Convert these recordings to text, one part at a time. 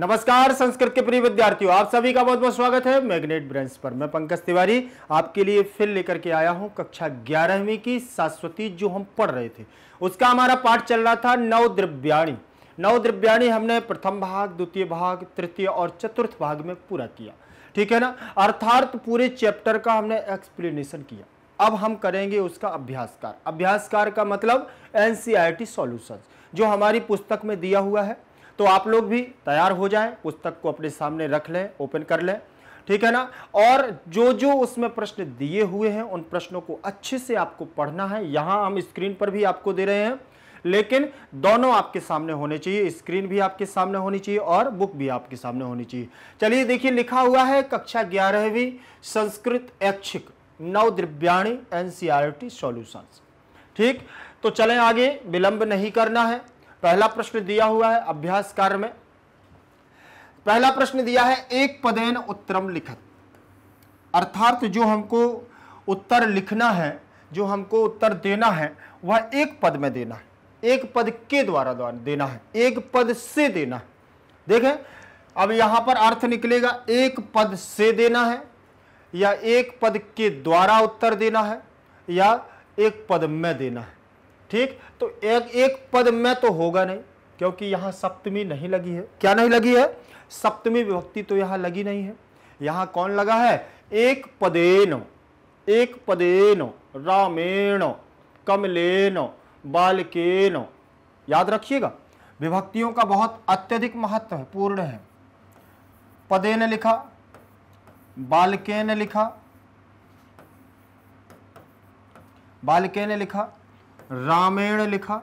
नमस्कार संस्कृत के प्रिय विद्यार्थियों आप सभी का बहुत बहुत स्वागत है मैग्नेट ब्रांच पर मैं पंकज तिवारी आपके लिए फिर लेकर के आया हूं कक्षा ग्यारहवीं की शास्वती जो हम पढ़ रहे थे उसका हमारा पाठ चल रहा था नव द्रव्याणी नव द्रव्याणी हमने प्रथम भाग द्वितीय भाग तृतीय और चतुर्थ भाग में पूरा किया ठीक है ना अर्थात पूरे चैप्टर का हमने एक्सप्लेनेशन किया अब हम करेंगे उसका अभ्यासकार अभ्यासकार का मतलब एन सी जो हमारी पुस्तक में दिया हुआ है तो आप लोग भी तैयार हो जाएं पुस्तक को अपने सामने रख लें ओपन कर लें ठीक है ना और जो जो उसमें प्रश्न दिए हुए हैं उन प्रश्नों को अच्छे से आपको पढ़ना है यहाँ हम स्क्रीन पर भी आपको दे रहे हैं लेकिन दोनों आपके सामने होने चाहिए स्क्रीन भी आपके सामने होनी चाहिए और बुक भी आपके सामने होनी चाहिए चलिए देखिए लिखा हुआ है कक्षा ग्यारहवीं संस्कृत ऐच्छिक नव द्रिव्याणी एनसीआरटी सोल्यूशन ठीक तो चलें आगे विलंब नहीं करना है पहला प्रश्न दिया हुआ है अभ्यास कार्य में पहला प्रश्न दिया है एक पदेन उत्तरम लिखत अर्थात जो हमको उत्तर लिखना है जो हमको उत्तर देना है वह एक पद में देना है एक पद के द्वारा द्वारा देना है एक पद से देना है देखें अब यहां पर अर्थ निकलेगा एक पद से देना है या एक पद के द्वारा उत्तर देना है या एक पद में देना है ठीक तो एक एक पद में तो होगा नहीं क्योंकि यहाँ सप्तमी नहीं लगी है क्या नहीं लगी है सप्तमी विभक्ति तो यहाँ लगी नहीं है यहाँ कौन लगा है एक पदेन एक पदेन रामेण कमलेन बालकेन याद रखिएगा विभक्तियों का बहुत अत्यधिक महत्व है पूर्ण है पदे ने लिखा बालके ने लिखा बालके ने लिखा रामेण लिखा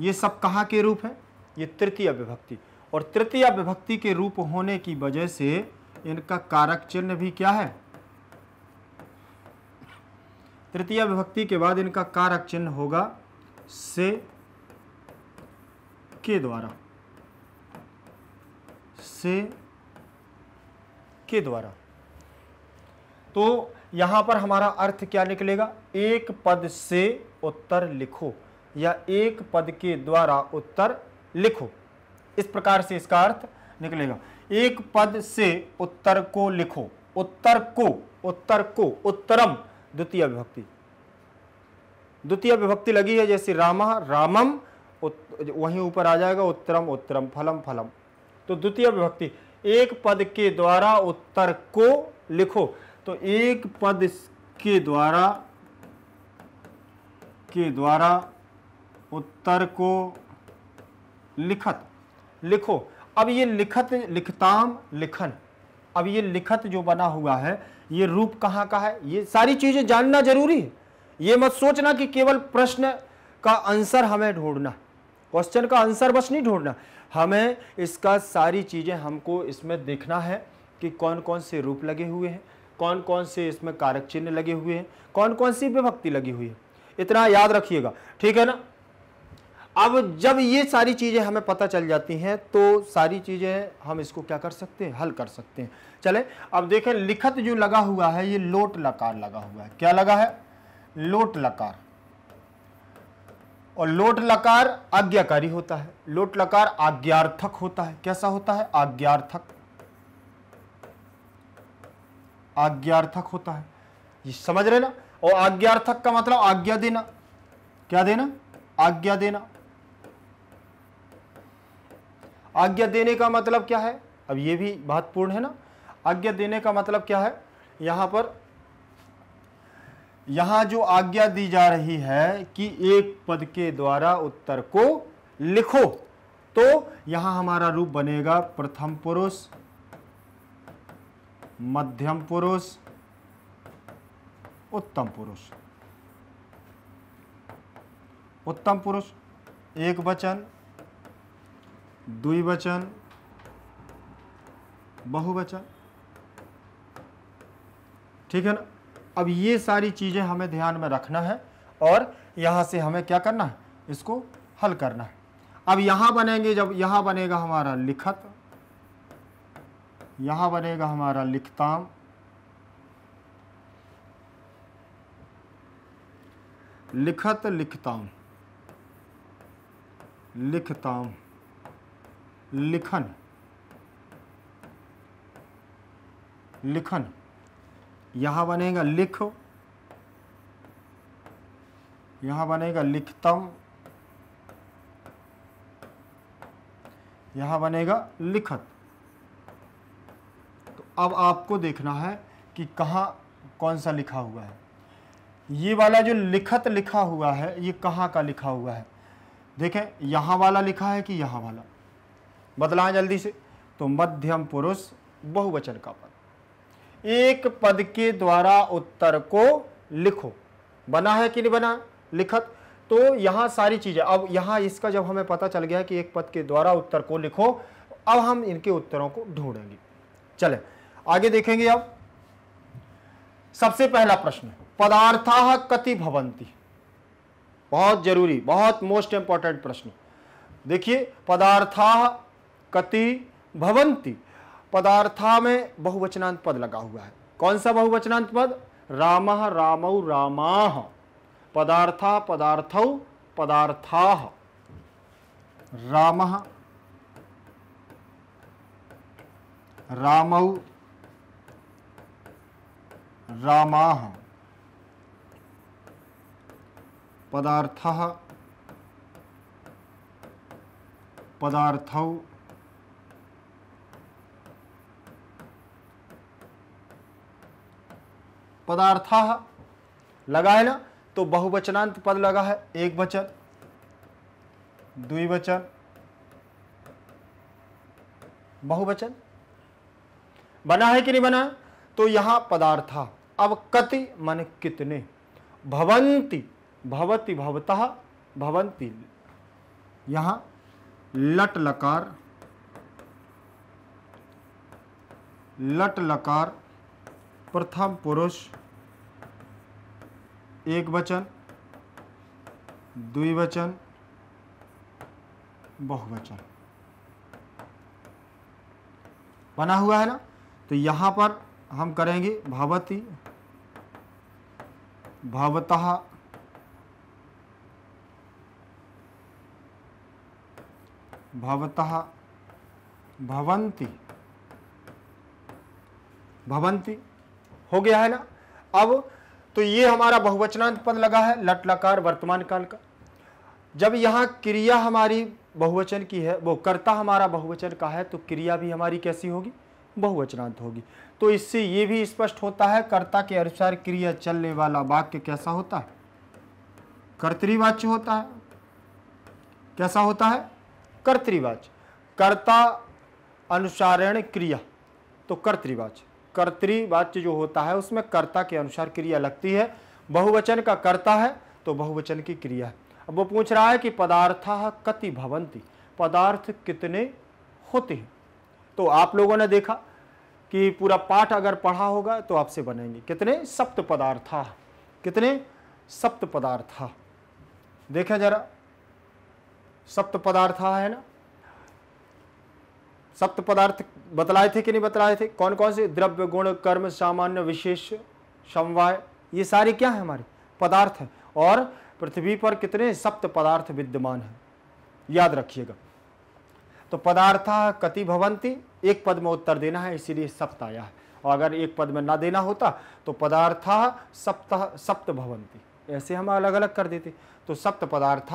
ये सब कहाँ के रूप है ये तृतीय विभक्ति और तृतीय विभक्ति के रूप होने की वजह से इनका कारक चिन्ह भी क्या है तृतीय विभक्ति के बाद इनका कारक चिन्ह होगा से के द्वारा से के द्वारा तो यहाँ पर हमारा अर्थ क्या निकलेगा एक पद से उत्तर लिखो या एक पद के द्वारा उत्तर लिखो इस प्रकार से इसका अर्थ निकलेगा एक पद से उत्तर को लिखो उत्तर को उत्तर को उत्तरम द्वितीय विभक्ति द्वितीय विभक्ति लगी है जैसे रामा रामम वहीं ऊपर आ जाएगा उत्तरम उत्तरम फलम फलम तो द्वितीय विभक्ति एक पद के द्वारा उत्तर को लिखो तो एक पद के द्वारा के द्वारा उत्तर को लिखत लिखो अब ये लिखत लिखताम लिखन अब ये लिखत जो बना हुआ है ये रूप कहाँ का है ये सारी चीज़ें जानना जरूरी है ये मत सोचना कि केवल प्रश्न का आंसर हमें ढूंढना क्वेश्चन का आंसर बस नहीं ढूंढना हमें इसका सारी चीज़ें हमको इसमें देखना है कि कौन कौन से रूप लगे हुए हैं कौन कौन से इसमें कारक चिन्ह लगे हुए हैं कौन कौन सी विभक्ति लगी हुई है इतना याद रखिएगा ठीक है ना अब जब ये सारी चीज़ें हमें पता चल जाती हैं तो सारी चीज़ें हम इसको क्या कर सकते हैं हल कर सकते हैं चले अब देखें लिखत जो लगा हुआ है ये लोट लकार लगा हुआ है क्या लगा है लोट लकार और लोट लकार आज्ञाकारी होता है लोट लकार आज्ञार्थक होता है कैसा होता है आज्ञार्थक आज्ञार्थक होता है ये समझ रहे ना और आज्ञार्थक का मतलब आज्ञा देना क्या देना आज्ञा देना आज्ञा देने का मतलब क्या है अब ये भी महत्वपूर्ण है ना आज्ञा देने का मतलब क्या है यहां पर यहां जो आज्ञा दी जा रही है कि एक पद के द्वारा उत्तर को लिखो तो यहां हमारा रूप बनेगा प्रथम पुरुष मध्यम पुरुष उत्तम पुरुष उत्तम पुरुष एक वचन द्विवचन बहुवचन ठीक है ना अब ये सारी चीज़ें हमें ध्यान में रखना है और यहां से हमें क्या करना है इसको हल करना है अब यहां बनेंगे जब यहां बनेगा हमारा लिखत यहाँ बनेगा हमारा लिखताम लिखत लिखताम लिखताम लिखन लिखन यहाँ बनेगा लिख यहाँ बनेगा लिखतम यहाँ बनेगा लिखत अब आपको देखना है कि कहाँ कौन सा लिखा हुआ है ये वाला जो लिखत लिखा हुआ है ये कहाँ का लिखा हुआ है देखें यहाँ वाला लिखा है कि यहाँ वाला बदलाएं जल्दी से तो मध्यम पुरुष बहुवचन का पद एक पद के द्वारा उत्तर को लिखो बना है कि नहीं बना लिखत तो यहाँ सारी चीज़ें अब यहाँ इसका जब हमें पता चल गया कि एक पद के द्वारा उत्तर को लिखो अब हम इनके उत्तरों को ढूंढेंगे चलें आगे देखेंगे अब सबसे पहला प्रश्न पदार्था कति भवंती बहुत जरूरी बहुत मोस्ट इंपॉर्टेंट प्रश्न देखिए पदार्था कति भवंती पदार्था में बहुवचनांत पद लगा हुआ है कौन सा बहुवचनांत पद राम रामौ रामा पदार्थ पदार्थौ पदार्था राम रामऊ रामाः पदार्थः पदार्थौ पदार्थ लगा है ना तो बहुवचनांत पद लगा है एक वचन द्विवचन बहुवचन बना है कि नहीं बना है तो यहां पदार्था अब कति मन कितने भवंती भवती भवतः भवंती यहाँ लट लकार लट लकार प्रथम पुरुष एक वचन द्विवचन बहुवचन बना हुआ है ना तो यहां पर हम करेंगे भवती भवतः भवतः भवंती भवंती हो गया है ना अब तो ये हमारा बहुवचनांत पद लगा है लट लकार वर्तमान काल का जब यहां क्रिया हमारी बहुवचन की है वो कर्ता हमारा बहुवचन का है तो क्रिया भी हमारी कैसी होगी बहुवचनांत होगी तो इससे ये भी स्पष्ट होता है कर्ता के अनुसार क्रिया चलने वाला वाक्य कैसा होता है कर्तवाच्य होता है कैसा होता है कर्तवाच्य कर्ता अनुसारण क्रिया तो कर्तवाच्य कर्तवाच्य जो होता है उसमें कर्ता के अनुसार क्रिया लगती है बहुवचन का कर्ता है तो बहुवचन की क्रिया है अब वो पूछ रहा है कि पदार्थ कति भवंती पदार्थ कितने होते हैं तो आप लोगों ने देखा कि पूरा पाठ अगर पढ़ा होगा तो आपसे बनेंगे कितने सप्त पदार्थ कितने सप्त पदार्थ देखें जरा सप्त पदार्थ है ना सप्त पदार्थ बतलाए थे कि नहीं बतलाए थे कौन कौन से द्रव्य गुण कर्म सामान्य विशेष समवाय ये सारे क्या है हमारे पदार्थ हैं और पृथ्वी पर कितने सप्त पदार्थ विद्यमान हैं याद रखिएगा तो पदार्थ कति भवंती एक पद में उत्तर देना है इसीलिए सप्त आया है और अगर एक पद में ना देना होता तो पदार्थ सप्त सप्त भवंती ऐसे हम अलग अलग कर देते तो सप्त पदार्थ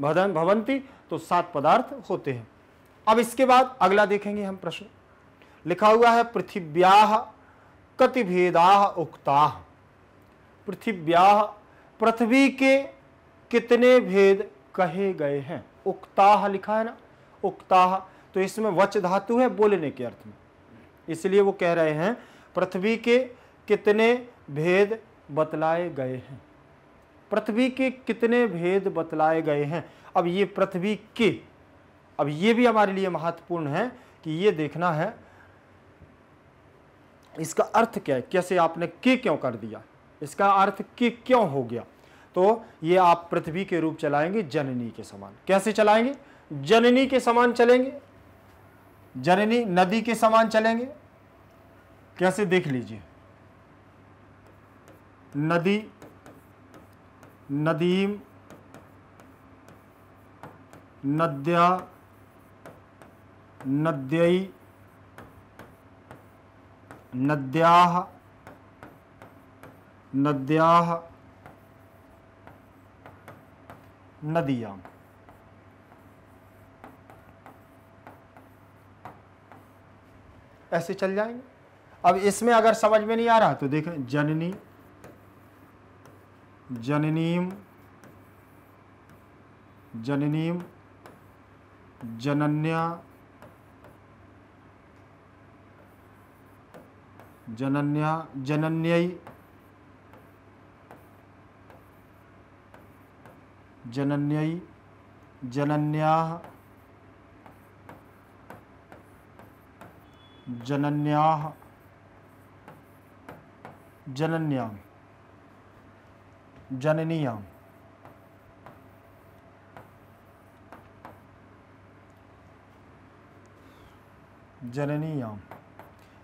भदन भवंती तो सात पदार्थ होते हैं अब इसके बाद अगला देखेंगे हम प्रश्न लिखा हुआ है पृथिव्या कतिभेदा उक्ता पृथिव्या पृथ्वी के कितने भेद कहे गए हैं उक्ता लिखा है ना उक्ता तो इसमें वच धातु है बोलने के अर्थ में इसलिए वो कह रहे हैं पृथ्वी के कितने भेद बतलाए गए हैं पृथ्वी के कितने भेद बतलाए गए हैं अब ये पृथ्वी के अब ये भी हमारे लिए महत्वपूर्ण है कि ये देखना है इसका अर्थ क्या है कैसे आपने के क्यों कर दिया इसका अर्थ के क्यों हो गया तो ये आप पृथ्वी के रूप चलाएंगे जननी के समान कैसे चलाएंगे जननी के समान चलेंगे जननी नदी के समान चलेंगे कैसे देख लीजिए नदी नदीम नद्या नद्यई नद्या नद्याह नदियाँ ऐसे चल जाएंगे अब इसमें अगर समझ में नहीं आ रहा तो देखें जननी जननीम जननीम जनन्या जनन्या जनन्यई जनन्यई जनन्या जनन्या जनन्याम जननीयाम जननीयाम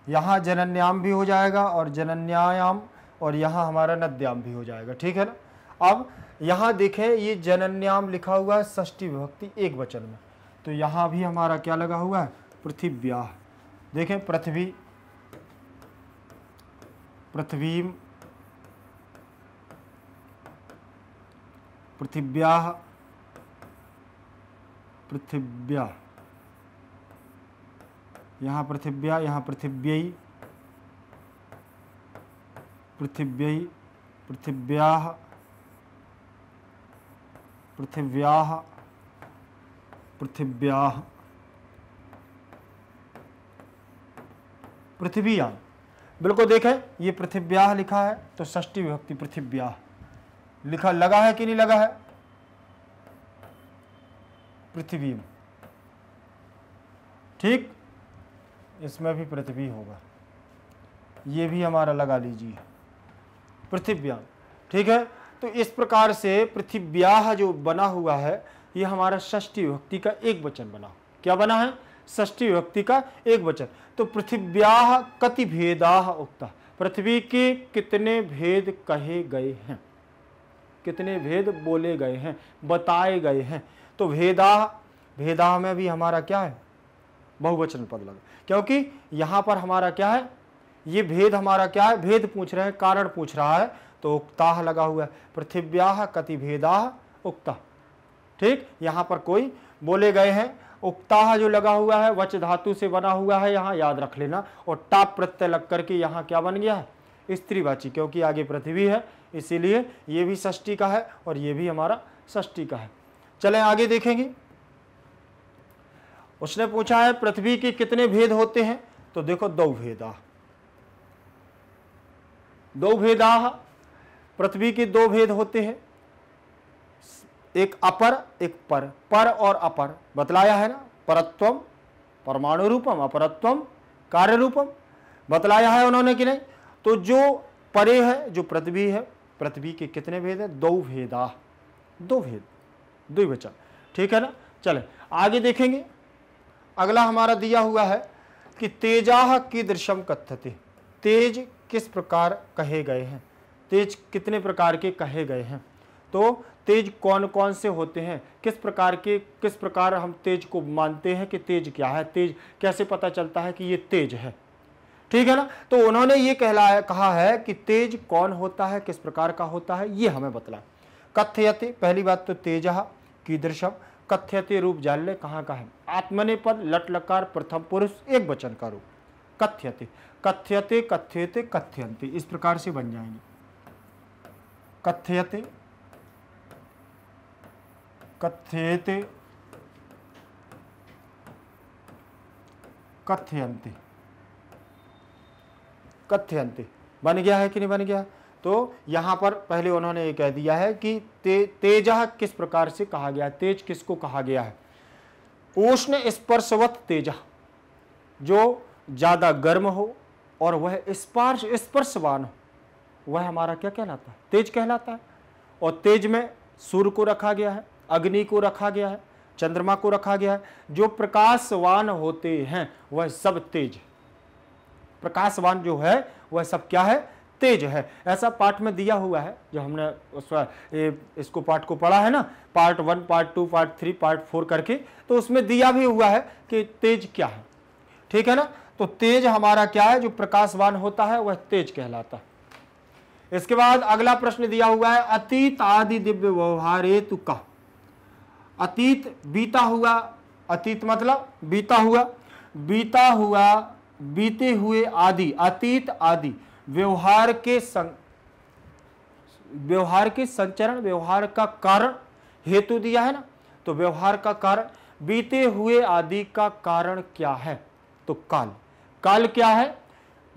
यहाँ जनन्याम भी हो जाएगा और जनन्यायाम और यहाँ हमारा नद्याम भी हो जाएगा ठीक है ना अब यहाँ देखें ये जनन्याम लिखा हुआ है ष्टी विभक्ति एक वचन में तो यहाँ भी हमारा क्या लगा हुआ है पृथ्व्या देखें पृथ्वी पृथ्वी पृथिव्या पृथिव्या यहाँ पृथिव्या यहाँ पृथिव्यई पृथिव्यई पृथिव्या पृथिव्या पृथिव्या पृथ्वीयान बिल्कुल देखें ये पृथ्व्याह लिखा है तो ष्टी विभक्ति पृथ्व्याह लिखा लगा है कि नहीं लगा है पृथ्वी ठीक इसमें भी पृथ्वी होगा ये भी हमारा लगा लीजिए पृथ्व्यान ठीक है तो इस प्रकार से पृथ्व्याह जो बना हुआ है ये हमारा षष्ठी विभक्ति का एक वचन बना क्या बना है ष्टी विभक्ति का एक वचन तो पृथिव्या कति भेदा उक्ता पृथ्वी के कितने भेद कहे गए हैं कितने भेद बोले गए हैं बताए गए हैं तो भेदा भेदा में भी हमारा क्या है बहुवचन पद लगा क्योंकि यहाँ पर हमारा क्या है ये भेद हमारा क्या है भेद पूछ रहे हैं कारण पूछ रहा है तो उक्ता लगा हुआ है पृथिव्या कति भेदा उक्ता ठीक यहाँ पर कोई बोले गए हैं उपताह जो लगा हुआ है वच धातु से बना हुआ है यहाँ याद रख लेना और टाप प्रत्यय लग करके यहाँ क्या बन गया है स्त्रीवाची क्योंकि आगे पृथ्वी है इसीलिए ये भी षष्ठी का है और ये भी हमारा षष्टी का है चलें आगे देखेंगे उसने पूछा है पृथ्वी के कितने भेद होते हैं तो देखो दो भेदा दो भेदा पृथ्वी के दो भेद होते हैं एक अपर एक पर पर और अपर बतलाया है ना परत्वम परमाणु रूपम अपरत्वम कार्य रूपम बतलाया है उन्होंने कि नहीं तो जो परे है जो पृथ्वी है पृथ्वी के कितने भेद हैं दो भेदा दो भेद दो बचा ठीक है ना चले आगे देखेंगे अगला हमारा दिया हुआ है कि तेजा दृश्यम कथते तेज किस प्रकार कहे गए हैं तेज कितने प्रकार के कहे गए हैं तो तेज कौन कौन से होते हैं किस प्रकार के किस प्रकार हम तेज को मानते हैं कि तेज क्या है तेज कैसे पता चलता है कि ये तेज है ठीक है ना तो उन्होंने ये कहलाया कहा है कि तेज कौन होता है किस प्रकार का होता है ये हमें बतला कथ्यते पहली बात तो तेज कीदृशम कथ्यते रूप जाल कहाँ का है पर लट लकार प्रथम पुरुष एक वचन का रूप कथ्यते कथ्यते कथ्यते कथ्यंते इस प्रकार से बन जाएंगे कथ्यते कथेत कथ्यंती कथ्यंती बन गया है कि नहीं बन गया तो यहां पर पहले उन्होंने ये कह दिया है कि ते, तेजह किस प्रकार से कहा गया तेज किसको कहा गया है उष्ण स्पर्शवत तेजा जो ज़्यादा गर्म हो और वह स्पर्श स्पर्शवान हो वह हमारा क्या कहलाता है तेज कहलाता है और तेज में सूर्य को रखा गया है अग्नि को रखा गया है चंद्रमा को रखा गया है जो प्रकाशवान होते हैं वह सब तेज प्रकाशवान जो है वह सब क्या है तेज है ऐसा पाठ में दिया हुआ है जो हमने उस इसको पाठ को पढ़ा है ना part one part two part three part four करके तो उसमें दिया भी हुआ है कि तेज क्या है ठीक है ना तो तेज हमारा क्या है जो प्रकाशवान होता है वह तेज कहलाता है इसके बाद अगला प्रश्न दिया हुआ है अतीत आदि दिव्य व्यवहारेतु का अतीत बीता हुआ अतीत मतलब बीता हुआ बीता हुआ बीते हुए आदि अतीत आदि व्यवहार के सं व्यवहार के संचरण व्यवहार का कारण हेतु दिया है ना तो व्यवहार का कारण बीते हुए आदि का कारण क्या है तो काल काल क्या है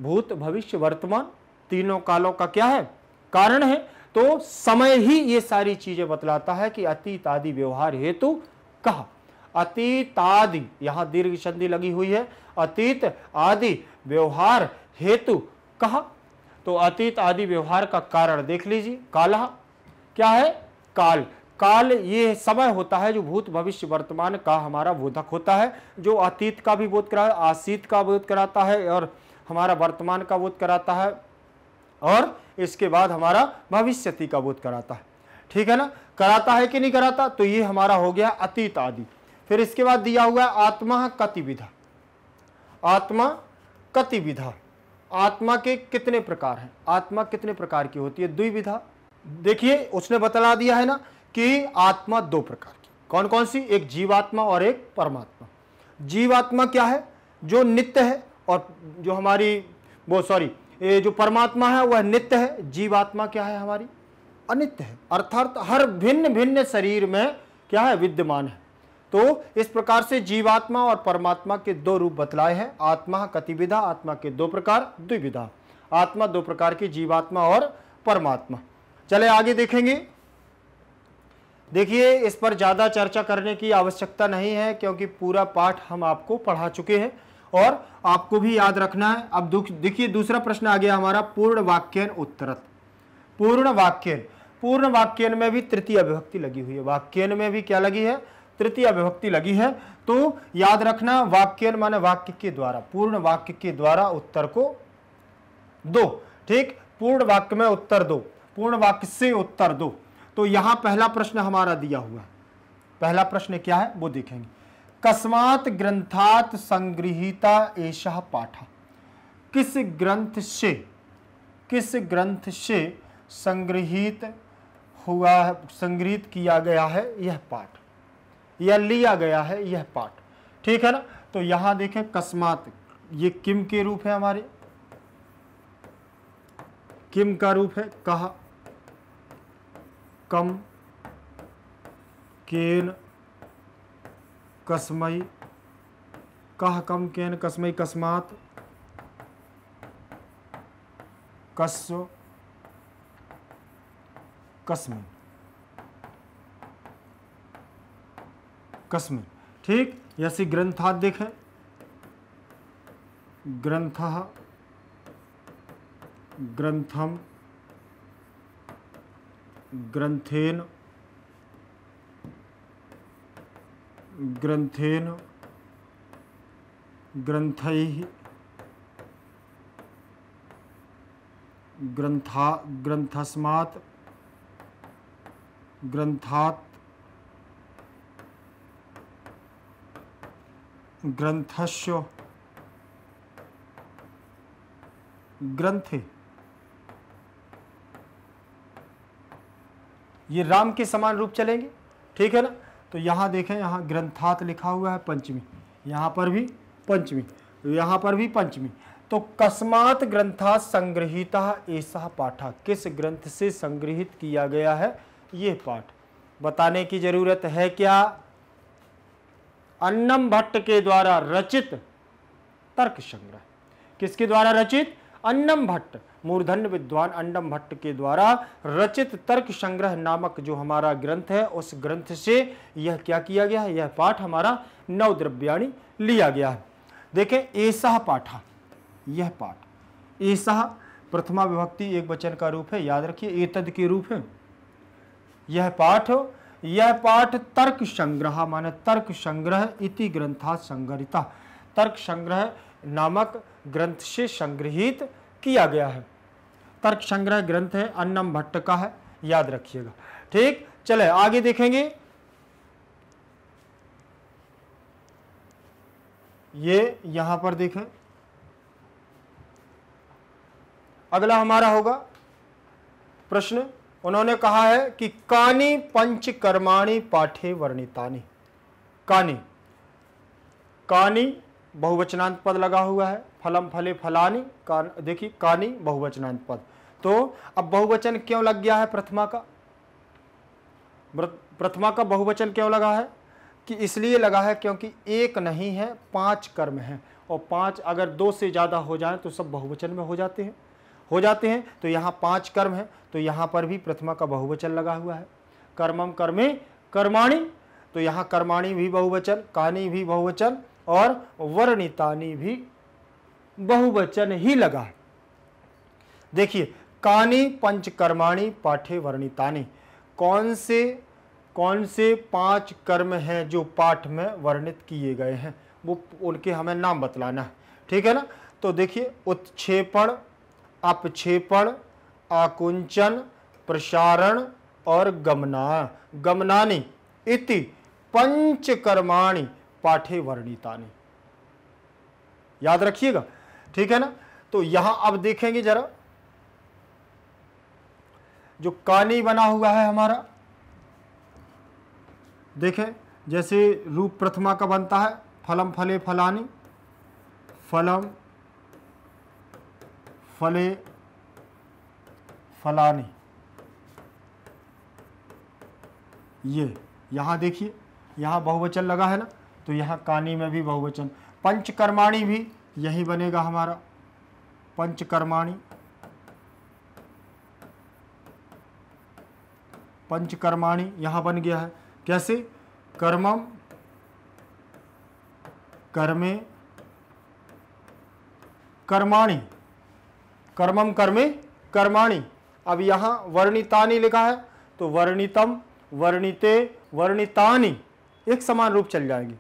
भूत भविष्य वर्तमान तीनों कालों का क्या है कारण है तो समय ही ये सारी चीजें बतलाता है कि अतीत आदि व्यवहार हेतु कहा अतीत आदि यहाँ दीर्घ संधि लगी हुई है अतीत आदि व्यवहार हेतु कहा तो अतीत आदि व्यवहार का कारण देख लीजिए काला क्या है काल काल ये समय होता है जो भूत भविष्य वर्तमान का हमारा बोधक होता है जो अतीत का भी बोध करा आशीत का बोध कराता है और हमारा वर्तमान का बोध कराता है और इसके बाद हमारा भविष्य का बोध कराता है ठीक है ना कराता है कि नहीं कराता तो ये हमारा हो गया अतीत आदि फिर इसके बाद दिया हुआ है आत्मा कतिविधा आत्मा कतिविधा आत्मा के कितने प्रकार हैं आत्मा कितने प्रकार की होती है द्विविधा देखिए उसने बतला दिया है ना कि आत्मा दो प्रकार की कौन कौन सी एक जीवात्मा और एक परमात्मा जीवात्मा क्या है जो नित्य है और जो हमारी वो सॉरी ये जो परमात्मा है वह नित्य है जीवात्मा क्या है हमारी अनित्य है अर्थात हर भिन्न भिन्न शरीर में क्या है विद्यमान है तो इस प्रकार से जीवात्मा और परमात्मा के दो रूप बतलाए हैं आत्मा कतिविधा आत्मा के दो प्रकार द्विविधा आत्मा दो प्रकार की जीवात्मा और परमात्मा चले आगे देखेंगे देखिए इस पर ज़्यादा चर्चा करने की आवश्यकता नहीं है क्योंकि पूरा पाठ हम आपको पढ़ा चुके हैं और आपको भी याद रखना है अब देखिए दूसरा प्रश्न आ गया हमारा पूर्ण वाक्यन उत्तरत पूर्ण वाक्यन पूर्ण वाक्यन में भी तृतीय अभिभक्ति लगी हुई है वाक्यन में भी क्या लगी है तृतीय अभिभक्ति लगी है तो याद रखना वाक्यन माने वाक्य के द्वारा पूर्ण वाक्य के द्वारा उत्तर को दो ठीक पूर्ण वाक्य में उत्तर दो पूर्ण वाक्य से उत्तर दो तो यहां पहला प्रश्न हमारा दिया हुआ है पहला प्रश्न क्या है वो देखेंगे कस्मात ग्रंथात संग्रहिता ऐसा पाठ किस ग्रंथ से किस ग्रंथ से संग्रहित हुआ है संग्रहित किया गया है यह पाठ या लिया गया है यह पाठ ठीक है ना तो यहां देखें कस्मात ये किम के रूप है हमारे किम का रूप है कहा कम केन कसमई कह कम केन कसमई कस्मात कस्व कसम कसम ठीक यसी ग्रंथात देखें ग्रंथ ग्रंथम ग्रंथेन ग्रंथेन ग्रंथ ग्रंथा ग्रंथस्मात् ग्रंथात ग्रंथस्य ग्रंथे ये राम के समान रूप चलेंगे ठीक है ना तो यहाँ देखें यहाँ ग्रंथात लिखा हुआ है पंचमी यहाँ पर भी पंचमी यहाँ पर भी पंचमी तो कस्मात ग्रंथा संग्रहिता ऐसा पाठा किस ग्रंथ से संग्रहित किया गया है ये पाठ बताने की जरूरत है क्या अन्नम भट्ट के द्वारा रचित तर्क संग्रह किसके द्वारा रचित अन्नम भट्ट मूर्धन विद्वान अन्नम भट्ट के द्वारा रचित तर्क संग्रह नामक जो हमारा ग्रंथ है उस ग्रंथ से यह क्या किया गया है यह पाठ हमारा नवद्रव्याणी लिया गया है देखें ऐसा पाठा यह पाठ ऐसा प्रथमा विभक्ति एक वचन का रूप है याद रखिए एतद के रूप है यह पाठ यह पाठ तर्क संग्रह माने तर्क संग्रह इति ग्रंथा संग्रहिता तर्क संग्रह नामक ग्रंथ से संग्रहित किया गया है तर्क संग्रह ग्रंथ है अन्नम भट्ट का है याद रखिएगा ठीक चले आगे देखेंगे ये यहां पर देखें अगला हमारा होगा प्रश्न उन्होंने कहा है कि कानी पंच कर्माणी पाठे वर्णितानी कानी कानी बहुवचनांत पद लगा हुआ है फलम फले फलानी कान देखिए कानी बहुवचनांत पद तो अब बहुवचन क्यों लग गया है प्रथमा का प्रथमा का बहुवचन क्यों लगा है कि इसलिए लगा है क्योंकि एक नहीं है पांच कर्म हैं और पांच अगर दो से ज़्यादा हो जाए तो सब बहुवचन में हो जाते हैं हो जाते हैं तो यहाँ पांच कर्म हैं तो यहाँ पर भी प्रथमा का बहुवचन लगा हुआ है कर्मम कर्मे कर्माणी तो यहाँ कर्माणी भी बहुवचन कानी भी बहुवचन और वर्णितानी भी बहुवचन ही लगा देखिए कानी पंचकर्माणी पाठे वर्णितानी कौन से कौन से पांच कर्म हैं जो पाठ में वर्णित किए गए हैं वो उनके हमें नाम बतलाना है ठीक है ना तो देखिए उत्क्षेपण अपक्षेपण आकुंचन प्रसारण और गमना गमनानी इति पंचकर्माणी पाठे वर्णिता याद रखिएगा ठीक है ना तो यहां अब देखेंगे जरा जो कानी बना हुआ है हमारा देखें जैसे रूप प्रथमा का बनता है फलम फले फलानी फलम फले फलानी ये यहां देखिए यहां बहुवचन लगा है ना तो यहाँ कानी में भी बहुवचन पंचकर्माणी भी यही बनेगा हमारा पंचकर्माणी पंचकर्माणी यहाँ बन गया है कैसे कर्मम कर्मे कर्माणी कर्मम कर्मे कर्माणी अब यहाँ वर्णितानी लिखा है तो वर्णितम वर्णिते वर्णितानी एक समान रूप चल जाएगी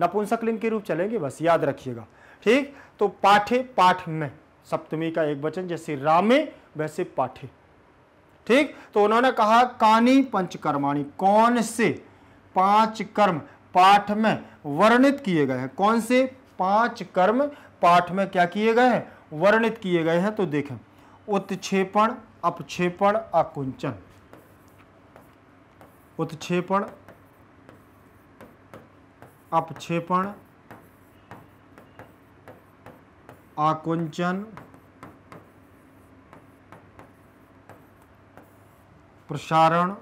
नपुंसक लिंग के रूप चलेंगे बस याद रखिएगा ठीक तो पाठे पाठ में सप्तमी का एक वचन जैसे रामे वैसे पाठे ठीक तो उन्होंने कहा कानी पंचकर्माणी कौन से पांच कर्म पाठ में वर्णित किए गए हैं कौन से पांच कर्म पाठ में क्या किए गए हैं वर्णित किए गए हैं तो देखें उत्पण अपक्षेपण अकुंचन उत्पण अपक्षेपण आकुंचन प्रसारण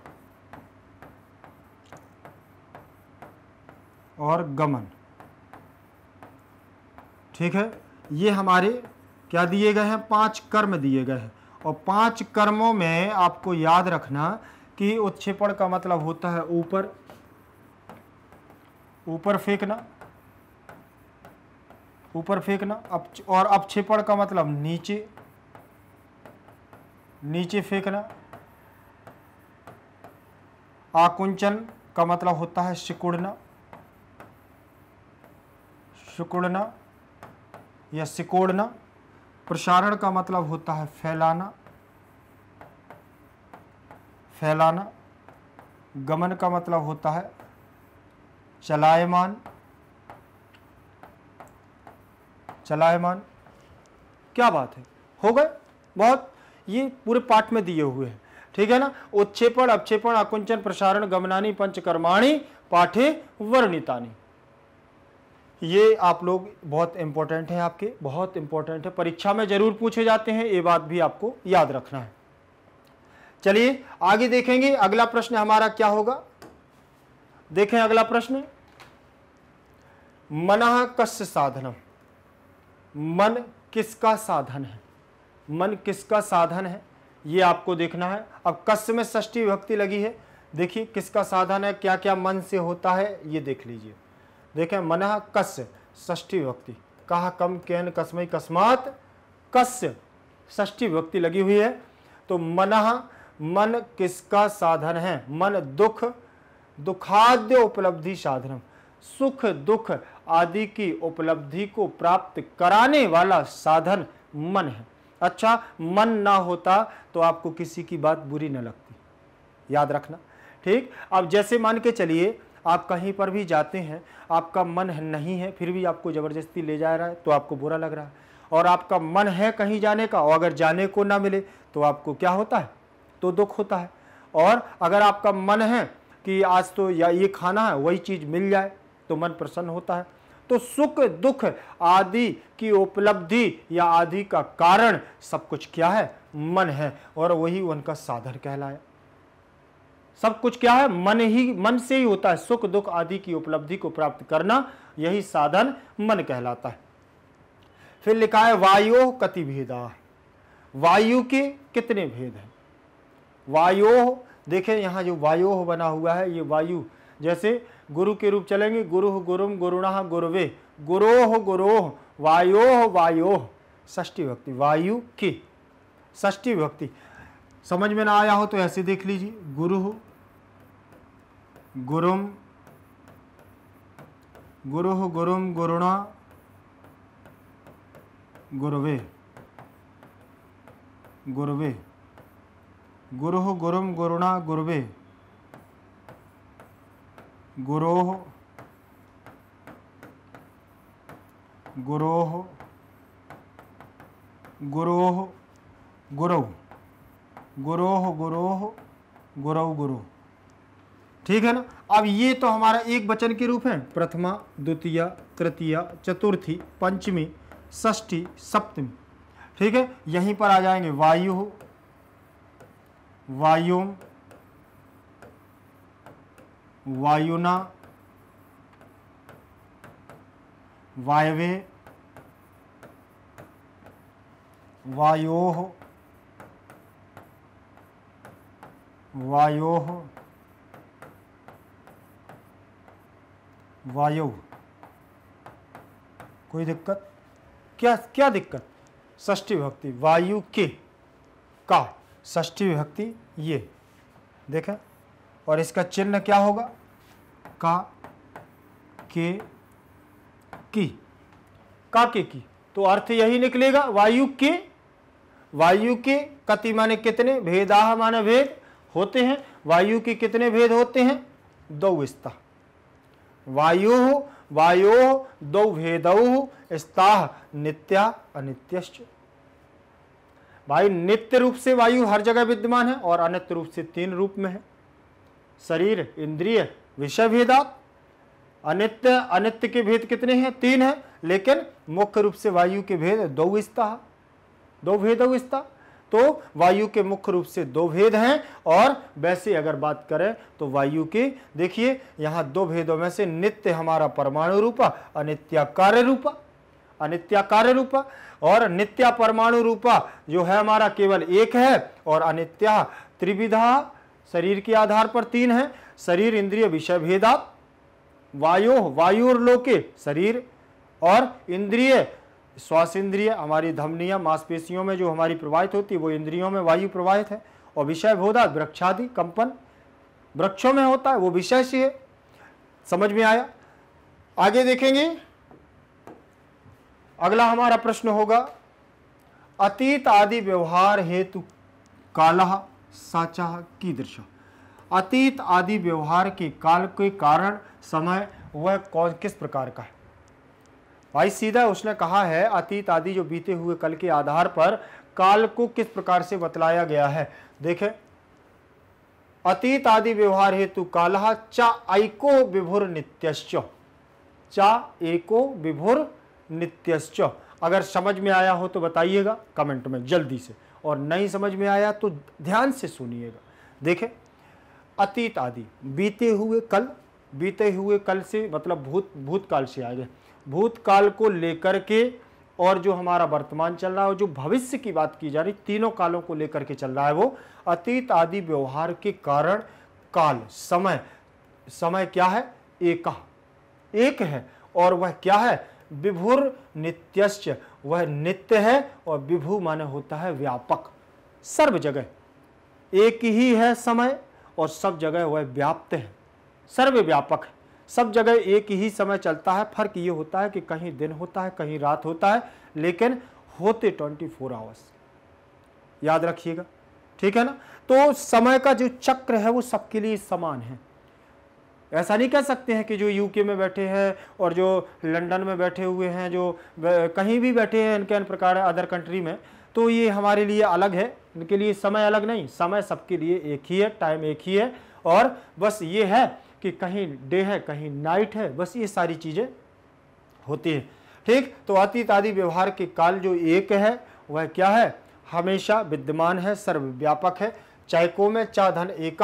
और गमन ठीक है ये हमारे क्या दिए गए हैं पांच कर्म दिए गए हैं और पांच कर्मों में आपको याद रखना कि उत्क्षेपण का मतलब होता है ऊपर ऊपर फेंकना ऊपर फेंकना अब और अपक्षेपण का मतलब नीचे नीचे फेंकना आकुंचन का मतलब होता है सिकुड़ना सिकुड़ना या सिकोड़ना प्रसारण का मतलब होता है फैलाना फैलाना गमन का मतलब होता है चलायमान चलायमान क्या बात है हो गए बहुत ये पूरे पाठ में दिए हुए हैं ठीक है ना उत्पण अक्षेपण आकुंचन प्रसारण गमनानी पंचकर्माणी पाठे वर्णितानी ये आप लोग बहुत इंपॉर्टेंट है आपके बहुत इंपॉर्टेंट है परीक्षा में जरूर पूछे जाते हैं ये बात भी आपको याद रखना है चलिए आगे देखेंगे अगला प्रश्न हमारा क्या होगा देखें अगला प्रश्न मन कस्य साधनम मन किसका साधन है मन किसका साधन है ये आपको देखना है अब कस्य में षष्ठी विभक्ति लगी है देखिए किसका साधन है क्या क्या मन से होता है ये देख लीजिए देखें मन कस्य षष्ठी विभक्ति कहा कम कैन कसमई कस्मात कस्य षष्ठी विभक्ति लगी हुई है तो मन मन किसका साधन है मन दुख दुखाद्य उपलब्धि साधनम सुख दुख आदि की उपलब्धि को प्राप्त कराने वाला साधन मन है अच्छा मन ना होता तो आपको किसी की बात बुरी ना लगती याद रखना ठीक अब जैसे मान के चलिए आप कहीं पर भी जाते हैं आपका मन नहीं है फिर भी आपको ज़बरदस्ती ले जा रहा है तो आपको बुरा लग रहा है और आपका मन है कहीं जाने का और अगर जाने को ना मिले तो आपको क्या होता है तो दुख होता है और अगर आपका मन है कि आज तो या ये खाना है वही चीज़ मिल जाए तो मन प्रसन्न होता है तो सुख दुख आदि की उपलब्धि या आदि का कारण सब कुछ क्या है मन है और वही उनका साधन कहलाया सब कुछ क्या है मन ही मन से ही होता है सुख दुख आदि की उपलब्धि को प्राप्त करना यही साधन मन कहलाता है फिर लिखा है वायो कति भेदा वायु के कितने भेद हैं वायो देखें यहां जो वायो बना हुआ है ये वायु जैसे गुरु के रूप चलेंगे गुरु गुरुम गुरुण गुरुवे गुरोह गुरोह वायोह वायोह षष्ठी भक्ति वायु की ष्टी व्यक्ति समझ में ना आया हो तो ऐसे देख लीजिए गुरु गुरुम गुरु गुरुम गुरुणा गुरुवे गुरुवे गुरु गुरुम गुरुणा गुरुवे गुरोह गुरोह गुरोह गुरु गुरोह गुरोह गुरु गुरु ठीक है ना अब ये तो हमारा एक वचन के रूप है प्रथमा द्वितीय तृतीय चतुर्थी पंचमी षष्ठी सप्तमी ठीक है यहीं पर आ जाएंगे वायु वायुम वायुना वायवे वायो वायो वायु कोई दिक्कत क्या क्या दिक्कत ष्ठी विभक्ति वायु के का षष्ठी विभक्ति ये देखें और इसका चिन्ह क्या होगा का के की का के की तो अर्थ यही निकलेगा वायु के वायु के कति माने कितने भेदाह माने भेद होते हैं वायु के कितने भेद होते हैं दो स्ता वायु वायो दो भेद स्ताह नित्या अनित्यश्च भाई नित्य रूप से वायु हर जगह विद्यमान है और अनित्य रूप से तीन रूप में है शरीर इंद्रिय विषय भेदात अनित्य अनित्य के भेद कितने हैं तीन हैं लेकिन मुख्य रूप से वायु के भेद दो विस्ता दो भेद विस्ता तो वायु के मुख्य रूप से दो भेद हैं और वैसे अगर बात करें तो वायु के देखिए यहाँ दो भेदों में से नित्य हमारा परमाणु रूपा कार्य रूपा कार्य रूपा और नित्या परमाणु रूपा जो है हमारा केवल एक है और अनित्या त्रिविधा शरीर के आधार पर तीन है शरीर इंद्रिय विषय भेदात वायु वायुर्लोके शरीर और इंद्रिय श्वास इंद्रिय हमारी धमनिया मांसपेशियों में जो हमारी प्रवाहित होती है वो इंद्रियों में वायु प्रवाहित है और विषय भोदा वृक्षादि कंपन वृक्षों में होता है वो विषय से है समझ में आया आगे देखेंगे अगला हमारा प्रश्न होगा अतीत आदि व्यवहार हेतु कालहा साचा की दृश्य अतीत आदि व्यवहार के काल के कारण समय वह कौन किस प्रकार का है भाई सीधा उसने कहा है अतीत आदि जो बीते हुए कल के आधार पर काल को किस प्रकार से बतलाया गया है देखें अतीत आदि व्यवहार हेतु काल चा ऐको विभुर नित्यश्च चा एको विभुर नित्यश्च अगर समझ में आया हो तो बताइएगा कमेंट में जल्दी से और नहीं समझ में आया तो ध्यान से सुनिएगा देखें अतीत आदि बीते हुए कल बीते हुए कल से मतलब भूत भूतकाल से आए भूतकाल को लेकर के और जो हमारा वर्तमान चल रहा है और जो भविष्य की बात की जा रही तीनों कालों को लेकर के चल रहा है वो अतीत आदि व्यवहार के कारण काल समय समय क्या है एका एक है और वह क्या है विभुर नित्यश्च वह नित्य है और विभू माने होता है व्यापक सर्व जगह एक ही है समय और सब जगह वह व्याप्त है सर्वव्यापक है सब जगह एक ही समय चलता है फर्क ये होता है कि कहीं दिन होता है कहीं रात होता है लेकिन होते ट्वेंटी फोर आवर्स याद रखिएगा ठीक है ना तो समय का जो चक्र है वो सबके लिए समान है ऐसा नहीं कह सकते हैं कि जो यूके में बैठे हैं और जो लंदन में बैठे हुए हैं जो कहीं भी बैठे हैं इनके अन्य प्रकार अदर कंट्री में तो ये हमारे लिए अलग है इनके लिए समय अलग नहीं समय सबके लिए एक ही है टाइम एक ही है और बस ये है कि कहीं डे है कहीं नाइट है बस ये सारी चीज़ें होती हैं ठीक तो अतीत आदि व्यवहार के काल जो एक है वह क्या है हमेशा विद्यमान है सर्वव्यापक है को में चाह धन एक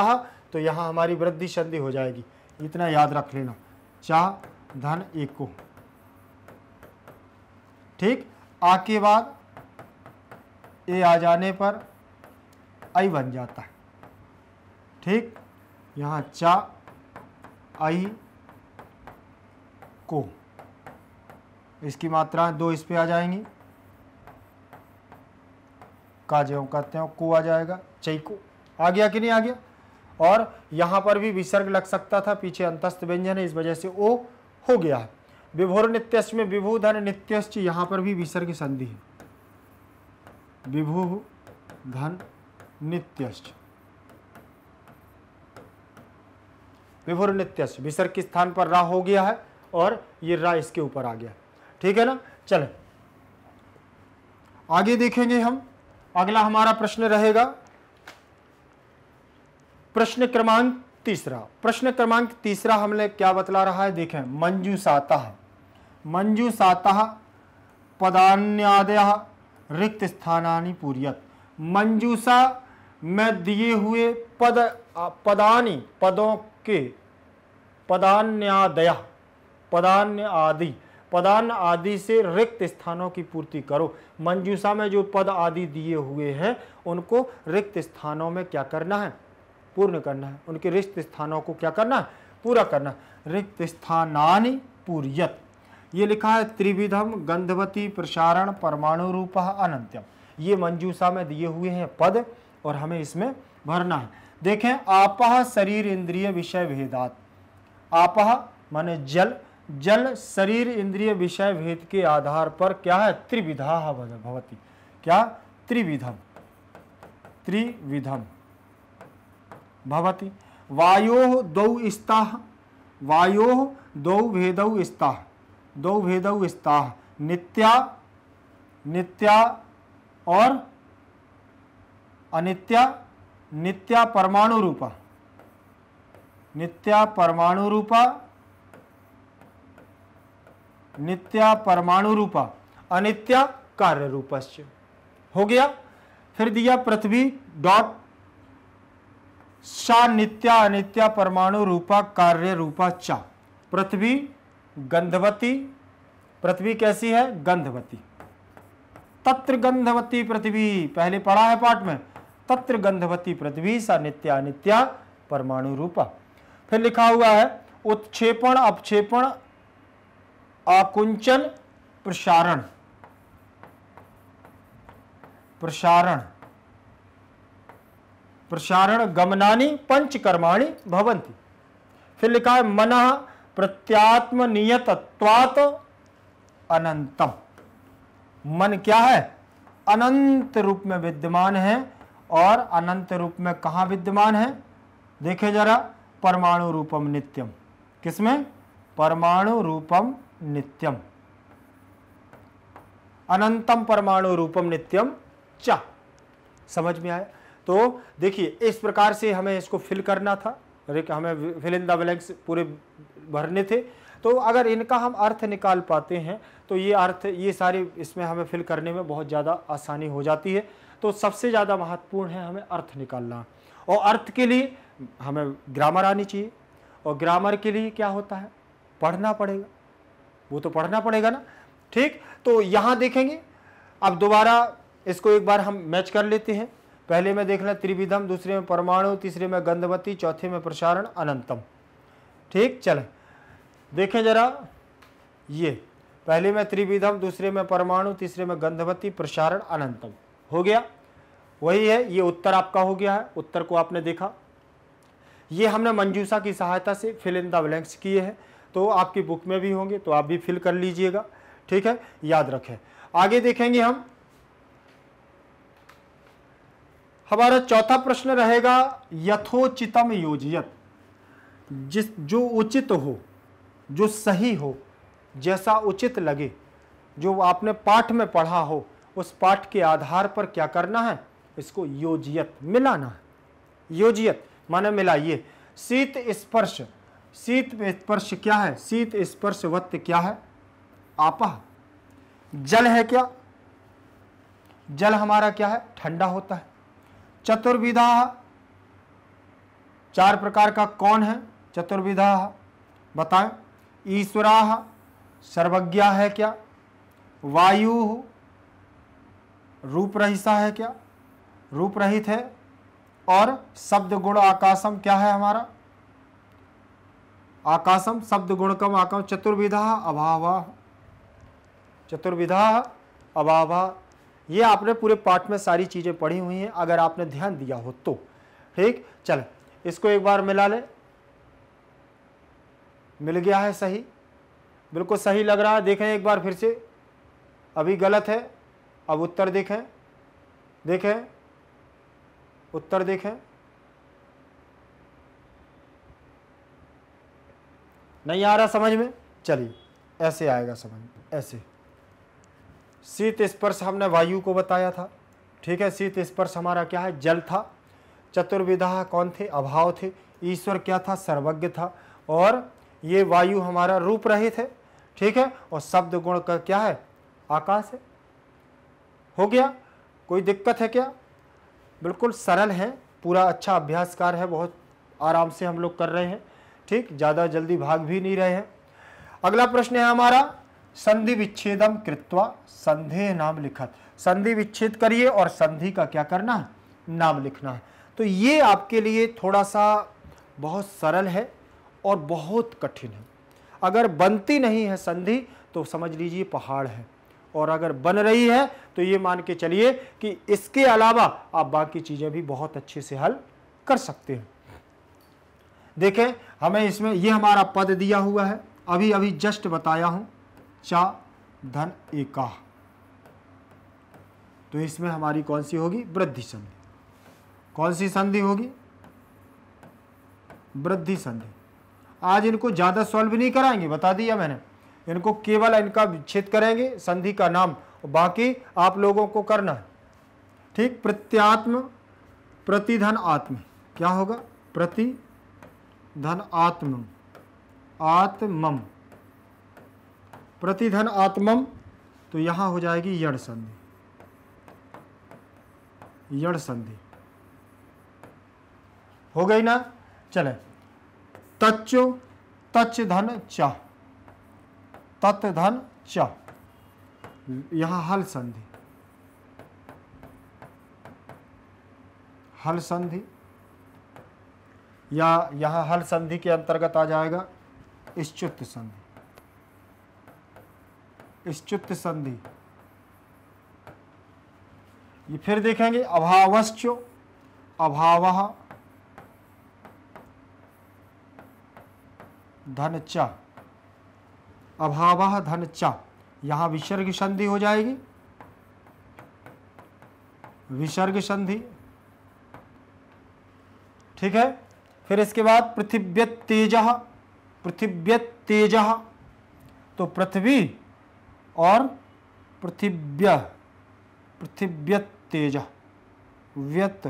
तो यहाँ हमारी वृद्धि संधि हो जाएगी इतना याद रख लेना चा धन एको ठीक आ के बाद ए आ जाने पर आई बन जाता है ठीक यहाँ चा आई को इसकी मात्राएं दो इस पे आ जाएंगी का जो कहते हो को आ जाएगा चई को आ गया कि नहीं आ गया और यहाँ पर भी विसर्ग लग सकता था पीछे अंतस्थ व्यंजन है इस वजह से ओ हो गया है विभोर नित्य में धन नित्यश्च यहाँ पर भी विसर्ग संधि है विभू धन नित्यश्च विभुर नित्यश्च विसर्ग के स्थान पर रा हो गया है और ये रा इसके ऊपर आ गया ठीक है ना चले आगे देखेंगे हम अगला हमारा प्रश्न रहेगा प्रश्न क्रमांक तीसरा प्रश्न क्रमांक तीसरा हमने क्या बतला रहा है देखें मंजू साता मंजू साता पदान्यादय रिक्त स्थानानि पूरियत मंजूसा में दिए हुए पद पदानी पदों के पदान्यादय पदान्य आदि पदान आदि से रिक्त स्थानों की पूर्ति करो मंजूसा में जो पद आदि दिए हुए हैं उनको रिक्त स्थानों में क्या करना है पूर्ण करना है उनके रिक्त स्थानों को क्या करना पूरा करना रिक्त स्थानानि पूर्यत ये लिखा है त्रिविधम गंधवती प्रसारण परमाणु रूप अनंत्यम ये मंजूषा में दिए हुए हैं पद और हमें इसमें भरना है देखें आपह शरीर इंद्रिय विषय भेदात आपह माने जल जल शरीर इंद्रिय विषय भेद के आधार पर क्या है त्रिविधा भवती क्या त्रिविधम त्रिविधम भवति वायोः द्वौ स्तः वायोः द्वौ भेदौ स्तः द्वौ भेदौ स्तः नित्या नित्या और अनित्या नित्या परमाणु रूपा नित्या परमाणु रूपा नित्या परमाणु रूपा अनित्या कार्य रूपश्च हो गया फिर दिया पृथ्वी डॉट सा नित्या अनित्या परमाणु रूपा कार्य रूपा चा पृथ्वी गंधवती पृथ्वी कैसी है गंधवती तत्र गंधवती पृथ्वी पहले पढ़ा है पाठ में तत्र गंधवती पृथ्वी सा नित्या अनित्या परमाणु रूपा फिर लिखा हुआ है उत्क्षेपण अपक्षेपण आकुंचन प्रसारण प्रसारण प्रसारण गमनानी पंचकर्माणी भवंती फिर लिखा है मन प्रत्यात्म नियतत्वात अनंतम मन क्या है अनंत रूप में विद्यमान है और अनंत रूप में कहाँ विद्यमान है देखे जरा परमाणु रूपम नित्यम किसमें परमाणु रूपम नित्यम अनंतम परमाणु रूपम नित्यम चा समझ में आया तो देखिए इस प्रकार से हमें इसको फिल करना था हमें फिल इन द ब्लैंक्स पूरे भरने थे तो अगर इनका हम अर्थ निकाल पाते हैं तो ये अर्थ ये सारे इसमें हमें फिल करने में बहुत ज़्यादा आसानी हो जाती है तो सबसे ज़्यादा महत्वपूर्ण है हमें अर्थ निकालना और अर्थ के लिए हमें ग्रामर आनी चाहिए और ग्रामर के लिए क्या होता है पढ़ना पड़ेगा वो तो पढ़ना पड़ेगा ना ठीक तो यहाँ देखेंगे अब दोबारा इसको एक बार हम मैच कर लेते हैं पहले में देख लें त्रिविधम दूसरे में परमाणु तीसरे में गंधवती चौथे में प्रसारण अनंतम ठीक चले देखें जरा ये पहले में त्रिविधम दूसरे में परमाणु तीसरे में गंधवती प्रसारण अनंतम हो गया वही है ये उत्तर आपका हो गया है उत्तर को आपने देखा ये हमने मंजूसा की सहायता से फिल इन द ब्लैंक्स किए हैं तो आपकी बुक में भी होंगे तो आप भी फिल कर लीजिएगा ठीक है याद रखें आगे देखेंगे हम हमारा चौथा प्रश्न रहेगा यथोचितम योजित जिस जो उचित हो जो सही हो जैसा उचित लगे जो आपने पाठ में पढ़ा हो उस पाठ के आधार पर क्या करना है इसको योजियत मिलाना है योजियत माने मिलाइए शीत स्पर्श शीत स्पर्श क्या है शीत स्पर्श वत्त क्या है आपा जल है क्या जल हमारा क्या है ठंडा होता है चतुर्विधा चार प्रकार का कौन है चतुर्विधा बताएं ईश्वरा सर्वज्ञ है क्या वायु रूप रहिसा है क्या रूप रहित है और शब्द गुण आकाशम क्या है हमारा आकाशम शब्द गुण कम आकाश चतुर्विधा अभावा चतुर्विधा अभावा ये आपने पूरे पार्ट में सारी चीज़ें पढ़ी हुई हैं अगर आपने ध्यान दिया हो तो ठीक चल इसको एक बार मिला ले मिल गया है सही बिल्कुल सही लग रहा है देखें एक बार फिर से अभी गलत है अब उत्तर देखें देखें उत्तर देखें नहीं आ रहा समझ में चलिए ऐसे आएगा समझ में ऐसे शीत स्पर्श हमने वायु को बताया था ठीक है शीत स्पर्श हमारा क्या है जल था चतुर्विधा कौन थे अभाव थे ईश्वर क्या था सर्वज्ञ था और ये वायु हमारा रूप रहे थे ठीक है और शब्द गुण का क्या है आकाश है हो गया कोई दिक्कत है क्या बिल्कुल सरल है पूरा अच्छा अभ्यासकार है बहुत आराम से हम लोग कर रहे हैं ठीक ज़्यादा जल्दी भाग भी नहीं रहे हैं अगला प्रश्न है हमारा संधि विच्छेदम कृत्वा संधे नाम लिखत संधि विच्छेद करिए और संधि का क्या करना है नाम लिखना है तो ये आपके लिए थोड़ा सा बहुत सरल है और बहुत कठिन है अगर बनती नहीं है संधि तो समझ लीजिए पहाड़ है और अगर बन रही है तो ये मान के चलिए कि इसके अलावा आप बाकी चीज़ें भी बहुत अच्छे से हल कर सकते हैं देखें हमें इसमें ये हमारा पद दिया हुआ है अभी अभी जस्ट बताया हूँ चा धन एका तो इसमें हमारी कौन सी होगी वृद्धि संधि कौन सी संधि होगी वृद्धि संधि आज इनको ज़्यादा सॉल्व नहीं कराएंगे बता दिया मैंने इनको केवल इनका विच्छेद करेंगे संधि का नाम बाकी आप लोगों को करना है ठीक प्रत्यात्म प्रतिधन आत्म क्या होगा प्रति धन आत्म आत्मम प्रतिधन आत्मम तो यहाँ हो जाएगी यण संधि यण संधि हो गई ना चले तच तच धन च तत् धन च यहाँ हल संधि हल संधि या यहाँ हल संधि के अंतर्गत आ जाएगा चुत संधि इश्चित संधि ये फिर देखेंगे अभावश्च अभाव च अभाव च यहां विसर्ग संधि हो जाएगी विसर्ग संधि ठीक है फिर इसके बाद पृथिव्यत तेज पृथिव्यत तेज तो पृथ्वी और पृथिव्य पृथिव्य तेज व्यत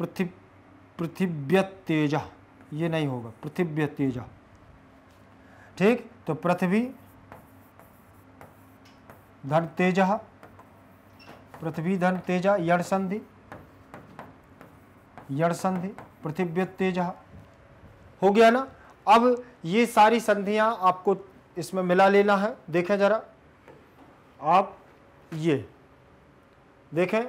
पृथि तेज ये नहीं होगा पृथिव्य तेज ठीक तो पृथ्वी धन तेज पृथ्वी धन तेज यण संधि यण संधि पृथिव्य तेज हो गया ना अब ये सारी संधियां आपको इसमें मिला लेना है देखें ज़रा आप ये देखें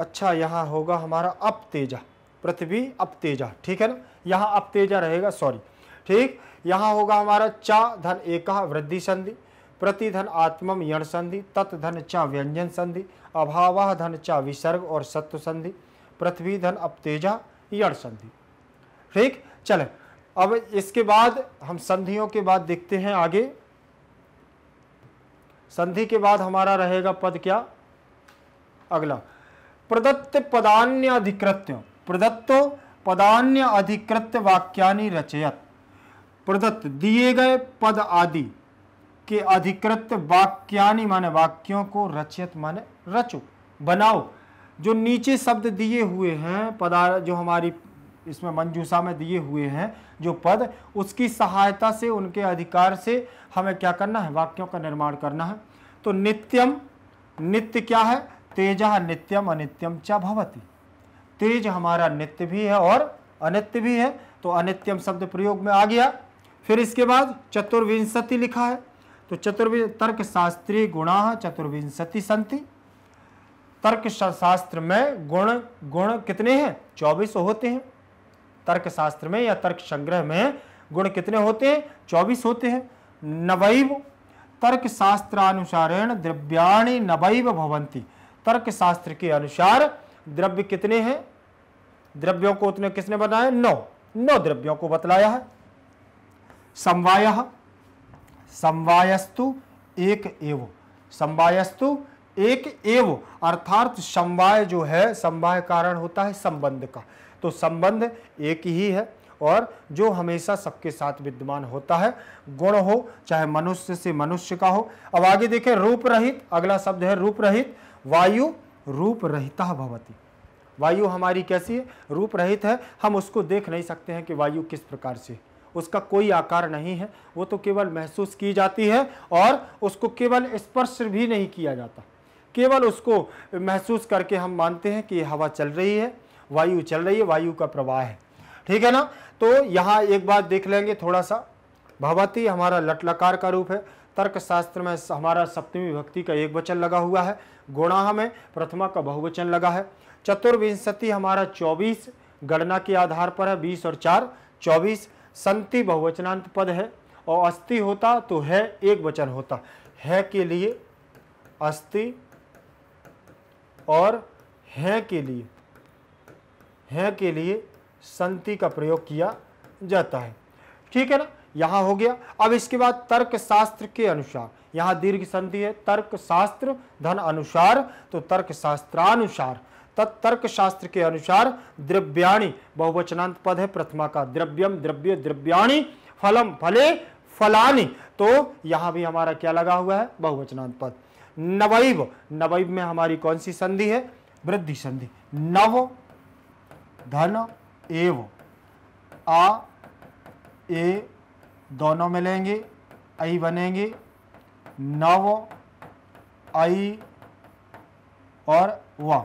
अच्छा यहाँ होगा हमारा अप तेजा पृथ्वी अप तेजा ठीक है ना यहाँ तेजा रहेगा सॉरी ठीक यहाँ होगा हमारा चा धन एका वृद्धि संधि प्रतिधन आत्मम यण संधि तत् धन चा व्यंजन संधि अभाव धन चा विसर्ग और सत्व संधि पृथ्वी धन अप तेजा यण संधि ठीक चले अब इसके बाद हम संधियों के बाद देखते हैं आगे संधि के बाद हमारा रहेगा पद क्या अगला प्रदत्त पदान्य अधिकृत्य प्रदत्त पदान्य अधिकृत्य वाक्यानि रचयत प्रदत्त दिए गए पद आदि के अधिकृत वाक्यानि माने वाक्यों को रचयत माने रचो बनाओ जो नीचे शब्द दिए हुए हैं पदार जो हमारी इसमें मंजूसा में दिए हुए हैं जो पद उसकी सहायता से उनके अधिकार से हमें क्या करना है वाक्यों का निर्माण करना है तो नित्यम नित्य क्या है तेज नित्यम अनित्यम च भवती तेज हमारा नित्य भी है और अनित्य भी है तो अनित्यम शब्द प्रयोग में आ गया फिर इसके बाद चतुर्विंशति लिखा है तो चतुर्वि तर्क गुणा चतुर्विंशति संति तर्क शास्त्र में गुण गुण कितने हैं चौबीस होते हैं तर्कशास्त्र में या तर्क संग्रह में गुण कितने होते हैं चौबीस होते हैं नवैव तर्कशास्त्रानुसारेण द्रव्याणी नवैव भवंती तर्कशास्त्र के अनुसार द्रव्य कितने हैं द्रव्यों को उतने किसने बनाया नौ नौ द्रव्यों को बतलाया है समवाय समवायस्तु एक एव समवायस्तु एक एव अर्थात समवाय जो है समवाय कारण होता है संबंध का तो संबंध एक ही है और जो हमेशा सबके साथ विद्यमान होता है गुण हो चाहे मनुष्य से मनुष्य का हो अब आगे देखें रूप रहित अगला शब्द है रूप रहित वायु रूप रहिता भवती वायु हमारी कैसी है रूप रहित है हम उसको देख नहीं सकते हैं कि वायु किस प्रकार से उसका कोई आकार नहीं है वो तो केवल महसूस की जाती है और उसको केवल स्पर्श भी नहीं किया जाता केवल उसको महसूस करके हम मानते हैं कि हवा चल रही है वायु चल रही है वायु का प्रवाह है ठीक है ना तो यहाँ एक बात देख लेंगे थोड़ा सा भवती हमारा लटलकार का रूप है तर्कशास्त्र में हमारा सप्तमी भक्ति का एक वचन लगा हुआ है गुणाह में प्रथमा का बहुवचन लगा है चतुर्विंशति हमारा चौबीस गणना के आधार पर है बीस और चार चौबीस संति बहुवचनांत पद है और अस्ति होता तो है एक वचन होता है के लिए अस्ति और है के लिए हैं के लिए संति का प्रयोग किया जाता है ठीक है ना यहाँ हो गया अब इसके बाद तर्क शास्त्र के अनुसार यहाँ दीर्घ संधि है तर्क शास्त्र धन अनुसार तो तर्क शास्त्रानुसार तत्तर्क शास्त्र के अनुसार द्रव्याणी बहुवचनांत पद है प्रथमा का द्रव्यम द्रव्य द्रव्याणी फलम फले फलानी तो यहाँ भी हमारा क्या लगा हुआ है बहुवचनांत पद नवैव नवैव में हमारी कौन सी संधि है वृद्धि संधि नव धन एव आ ए दोनों मिलेंगे आई बनेंगे नव आई और व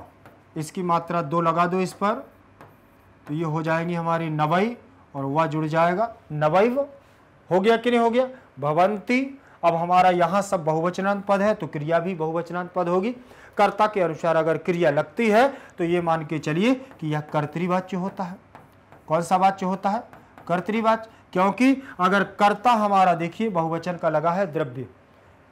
इसकी मात्रा दो लगा दो इस पर तो ये हो जाएंगी हमारी नवई और व जुड़ जाएगा नवैव हो गया कि नहीं हो गया भवंती अब हमारा यहाँ सब बहुवचनांत पद है तो क्रिया भी बहुवचनांत पद होगी कर्ता के अनुसार अगर क्रिया लगती है तो ये मान के चलिए कि यह कर्तृवाच्य होता है कौन सा वाच्य होता है कर्तृवाच क्योंकि अगर कर्ता हमारा देखिए बहुवचन का लगा है द्रव्य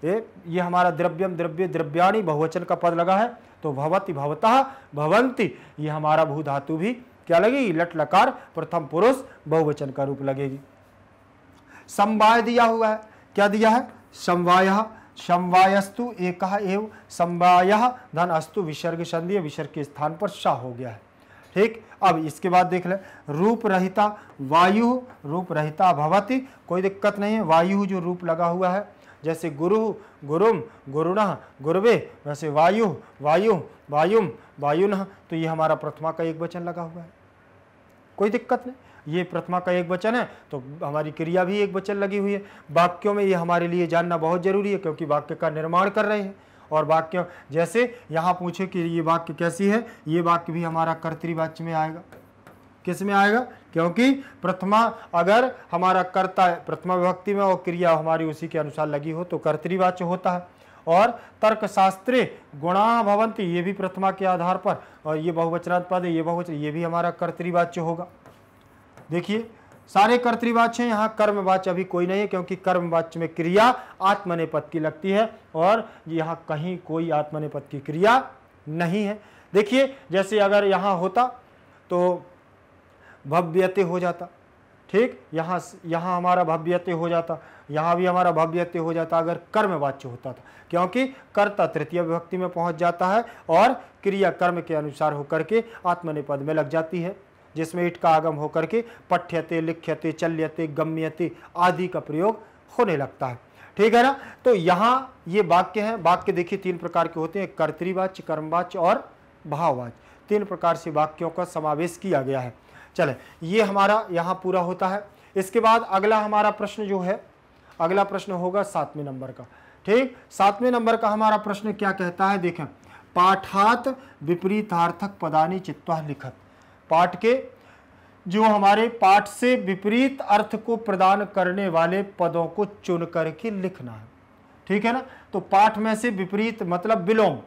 ये ये हमारा द्रव्यम द्रव्य द्रव्याणी बहुवचन का पद लगा है तो भवति भवतः भवंती ये हमारा भू धातु भी क्या लगेगी लट लकार प्रथम पुरुष बहुवचन का रूप लगेगी संवाय दिया हुआ है क्या दिया है समवाय समवायस्तु एक समवाय धन अस्तु विसर्ग संधि विसर्ग के स्थान पर शाह हो गया है ठीक अब इसके बाद देख लें रूप रहिता वायु रूप रहिता भवती कोई दिक्कत नहीं है वायु जो रूप लगा हुआ है जैसे गुरु गुरुम गुरुण गुरुवे वैसे वायु वायु वायुम वायुन तो ये हमारा प्रथमा का एक वचन लगा हुआ है कोई दिक्कत नहीं ये प्रथमा का एक वचन है तो हमारी क्रिया भी एक वचन लगी हुई है वाक्यों में ये हमारे लिए जानना बहुत जरूरी है क्योंकि वाक्य का निर्माण कर रहे हैं और वाक्य जैसे यहाँ पूछे कि ये वाक्य कैसी है ये वाक्य भी हमारा कर्तृवाच्य में आएगा किस में आएगा क्योंकि प्रथमा अगर हमारा कर्ता है प्रथमा विभक्ति में और क्रिया हमारी उसी के अनुसार लगी हो तो कर्तृवाच्य होता है और तर्कशास्त्रे गुणा भवंती ये भी प्रथमा के आधार पर और ये बहुवचनात्पद ये बहुवचन ये भी हमारा कर्तृवाच्य होगा देखिए सारे कर्तवाच्य हैं यहाँ कर्मवाच्य अभी कोई नहीं है क्योंकि वाच्य में क्रिया आत्मनेपद की लगती है और यहाँ कहीं कोई आत्मनेपद की क्रिया नहीं है देखिए जैसे अगर यहाँ होता तो भव्यते हो जाता ठीक यहाँ यहाँ हमारा भव्यते हो जाता यहाँ भी हमारा भव्यते हो जाता अगर कर्मवाच्य होता था तो, क्योंकि कर्ता तृतीय विभक्ति में पहुँच जाता है और क्रिया कर्म के अनुसार होकर के आत्मनिपद में लग जाती है जिसमें इट का आगम होकर के पठ्यते लिख्यते चल्यते गम्यते आदि का प्रयोग होने लगता है ठीक है ना तो यहाँ ये वाक्य हैं वाक्य देखिए तीन प्रकार के होते हैं कर्तवाच्य कर्मवाच्य और भाववाच्य तीन प्रकार से वाक्यों का समावेश किया गया है चले ये हमारा यहाँ पूरा होता है इसके बाद अगला हमारा प्रश्न जो है अगला प्रश्न होगा सातवें नंबर का ठीक सातवें नंबर का हमारा प्रश्न क्या कहता है देखें पाठात विपरीतार्थक पदानी चित्वा लिखत पाठ के जो हमारे पाठ से विपरीत अर्थ को प्रदान करने वाले पदों को चुन करके लिखना है ठीक है ना तो पाठ में से विपरीत मतलब विलोम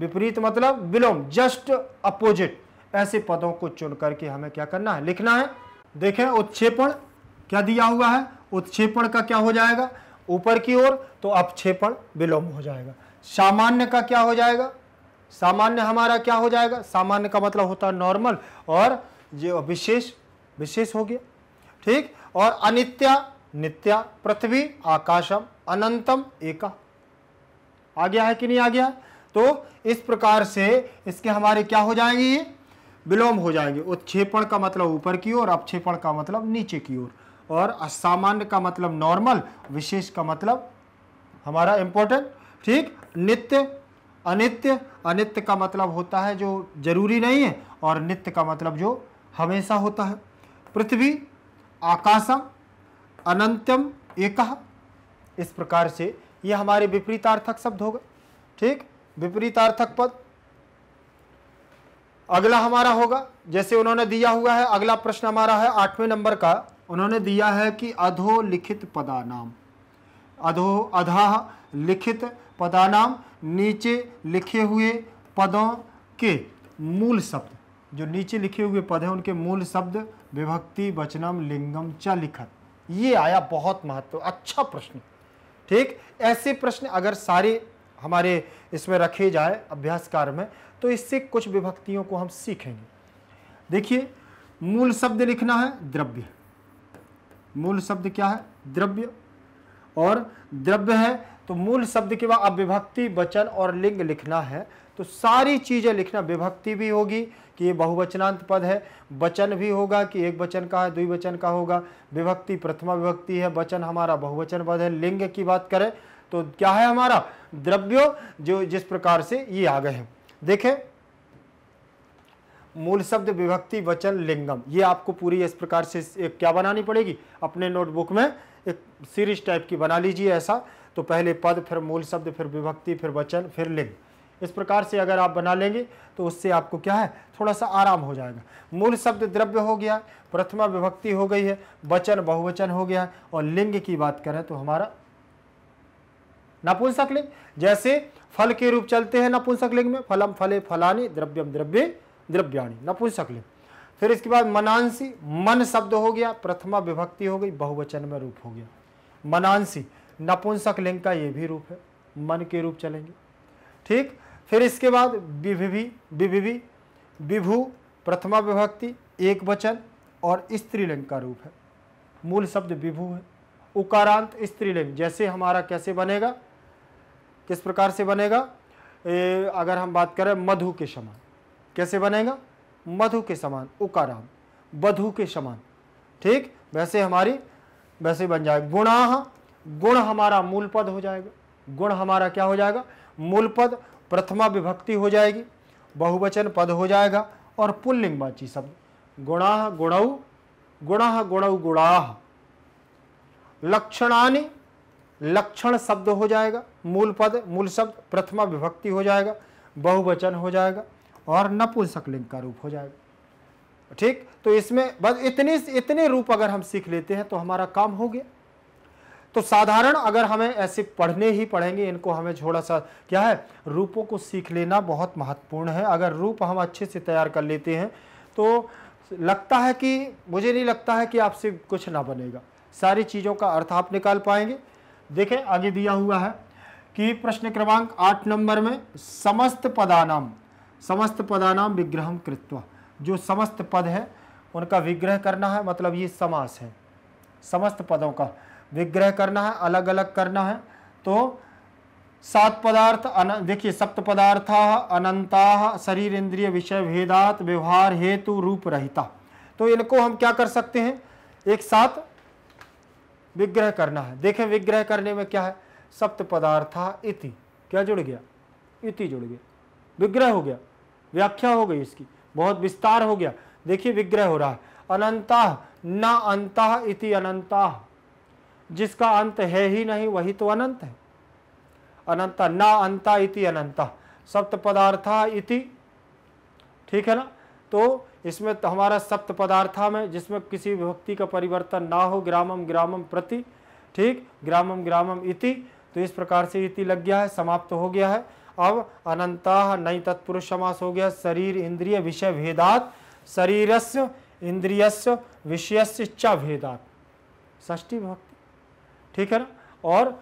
विपरीत मतलब विलोम जस्ट अपोजिट ऐसे पदों को चुन करके हमें क्या करना है लिखना है देखें उत्क्षेपण क्या दिया हुआ है उत्क्षेपण का क्या हो जाएगा ऊपर की ओर तो अपक्षेपण विलोम हो जाएगा सामान्य का क्या हो जाएगा सामान्य हमारा क्या हो जाएगा सामान्य का मतलब होता है नॉर्मल और जो विशेष विशेष हो गया ठीक और अनित्या नित्या पृथ्वी आकाशम अनंतम एका आ गया है कि नहीं आ गया तो इस प्रकार से इसके हमारे क्या हो जाएंगे ये विलोम हो जाएंगे उत्क्षेपण का मतलब ऊपर की ओर अपक्षेपण का मतलब नीचे की ओर और असामान्य का मतलब नॉर्मल विशेष का मतलब हमारा इंपॉर्टेंट ठीक नित्य अनित्य अनित्य का मतलब होता है जो जरूरी नहीं है और नित्य का मतलब जो हमेशा होता है पृथ्वी आकाशम अनंतम एक इस प्रकार से ये हमारे विपरीतार्थक शब्द हो गए ठीक विपरीतार्थक पद अगला हमारा होगा जैसे उन्होंने दिया हुआ है अगला प्रश्न हमारा है आठवें नंबर का उन्होंने दिया है कि अधो लिखित पदा नाम अधो अधा लिखित पदानाम नीचे लिखे हुए पदों के मूल शब्द जो नीचे लिखे हुए पद हैं उनके मूल शब्द विभक्ति वचनम लिंगम च लिखत ये आया बहुत महत्व अच्छा प्रश्न ठीक ऐसे प्रश्न अगर सारे हमारे इसमें रखे जाए अभ्यास कार्य में तो इससे कुछ विभक्तियों को हम सीखेंगे देखिए मूल शब्द लिखना है द्रव्य मूल शब्द क्या है द्रव्य और द्रव्य है तो मूल शब्द के बाद अब विभक्ति वचन और लिंग लिखना है तो सारी चीज़ें लिखना विभक्ति भी होगी कि ये बहुवचनांत पद है वचन भी होगा कि एक वचन का है वचन का होगा विभक्ति प्रथमा विभक्ति है वचन हमारा बहुवचन पद है लिंग की बात करें तो क्या है हमारा द्रव्यो जो जिस प्रकार से ये आ गए हैं देखें मूल शब्द विभक्ति वचन लिंगम ये आपको पूरी इस प्रकार से एक क्या बनानी पड़ेगी अपने नोटबुक में एक सीरीज टाइप की बना लीजिए ऐसा तो पहले पद फिर मूल शब्द फिर विभक्ति फिर वचन फिर लिंग इस प्रकार से अगर आप बना लेंगे तो उससे आपको क्या है थोड़ा सा आराम हो जाएगा मूल शब्द द्रव्य हो गया प्रथमा विभक्ति हो गई है वचन बहुवचन हो गया और लिंग की बात करें तो हमारा नपुंसक लिंग जैसे फल के रूप चलते हैं नपुंसक लिंग में फलम फले फलानी द्रव्यम द्रव्य द्रव्याणी नपुंसक लिंग फिर इसके बाद मनांसी मन शब्द हो गया प्रथमा विभक्ति हो गई बहुवचन में रूप हो गया मनांसी नपुंसक लिंग का ये भी रूप है मन के रूप चलेंगे ठीक फिर इसके बाद विभिवी विभिवी विभु प्रथमा विभक्ति एक वचन और स्त्रीलिंग का रूप है मूल शब्द विभु है उकारांत स्त्रीलिंग जैसे हमारा कैसे बनेगा किस प्रकार से बनेगा ए, अगर हम बात करें मधु के समान कैसे बनेगा मधु के समान उकारांत बधु के समान ठीक वैसे हमारी वैसे बन जाएगा गुणाह गुण हमारा मूल पद हो जाएगा गुण हमारा क्या हो जाएगा मूल पद प्रथमा विभक्ति हो जाएगी बहुवचन पद हो जाएगा और बाची शब्द गुणाह गुणऊ गुणाह गुण गुणाह लक्षणानि लक्षण शब्द हो जाएगा मूल पद मूल शब्द प्रथमा विभक्ति हो जाएगा बहुवचन हो जाएगा और नपुंसक लिंग का रूप हो जाएगा ठीक तो इसमें बस इतनी इतने रूप अगर हम सीख लेते हैं तो हमारा काम हो गया तो साधारण अगर हमें ऐसे पढ़ने ही पढ़ेंगे इनको हमें थोड़ा सा क्या है रूपों को सीख लेना बहुत महत्वपूर्ण है अगर रूप हम अच्छे से तैयार कर लेते हैं तो लगता है कि मुझे नहीं लगता है कि आपसे कुछ ना बनेगा सारी चीज़ों का अर्थ आप निकाल पाएंगे देखें आगे दिया हुआ है कि प्रश्न क्रमांक आठ नंबर में समस्त पदानाम समस्त पदानाम विग्रह कृत्व जो समस्त पद है उनका विग्रह करना है मतलब ये समास है समस्त पदों का विग्रह करना है अलग अलग करना है तो सात पदार्थ देखिए सप्त पदार्थ अनंता शरीर इंद्रिय विषय भेदात व्यवहार हेतु रूप रहिता तो इनको हम क्या कर सकते हैं एक साथ विग्रह करना है देखें विग्रह करने में क्या है सप्त पदार्थ इति क्या जुड़ गया इति जुड़ गया विग्रह हो गया व्याख्या हो गई इसकी बहुत विस्तार हो गया देखिए विग्रह हो रहा है अनंता न अंत इति अनंता जिसका अंत है ही नहीं वही तो अनंत है अनंत ना अंता इति अनंता सप्त पदार्था इति ठीक है ना तो इसमें तो हमारा सप्त पदार्था में जिसमें किसी विभक्ति का परिवर्तन ना हो ग्रामम ग्रामम प्रति ठीक ग्रामम ग्रामम इति तो इस प्रकार से इति लग गया है समाप्त हो गया है अब अनंता नई तत्पुरुष समास हो गया शरीर इंद्रिय विषय भेदात शरीरस्य इंद्रियस्य विषयस्य च भेदात षष्ठी भक्त ठीक है ना और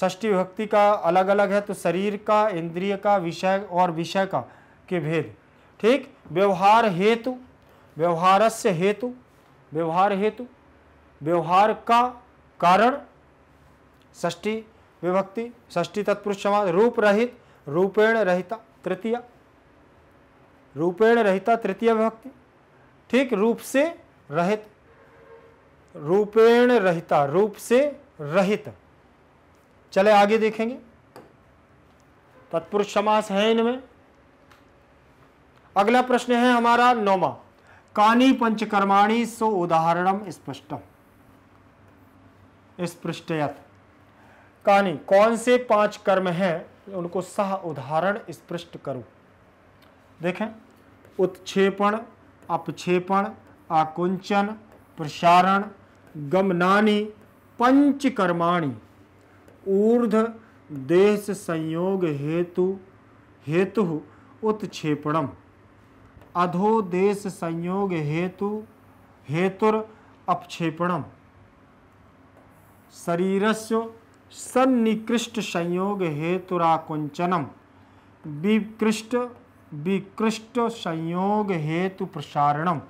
षष्टी विभक्ति का अलग अलग है तो शरीर का इंद्रिय का विषय और विषय का के भेद ठीक व्यवहार हेतु व्यवहार से हेतु व्यवहार हेतु व्यवहार का कारण षष्टी विभक्ति षष्टी तत्पुरुष समाज रूप रहित रूपेण रहिता तृतीय रूपेण रहिता तृतीय विभक्ति ठीक रूप से रहित रूपेण रहिता रूप से रहित चले आगे देखेंगे तत्पुरुष समास है इनमें अगला प्रश्न है हमारा नौमा कानी पंचकर्माणी सो उदाहरणम स्पष्टम स्पृष्टयत कानी कौन से पांच कर्म हैं उनको सह उदाहरण स्पृष्ट करूं देखें उत्पण अपक्षेपण आकुंचन प्रसारण गमनानी पंच कर्माणि ऊर्ध देह से संयोग हेतु हेतु उत्क्षेपणम अधो देश संयोग हेतु हेतुर अपक्षेपणम से सन्निकृष्ट संयोग हेतुराकुंचनम विकृष्ट विकृष्ट संयोग हेतु प्रसारणम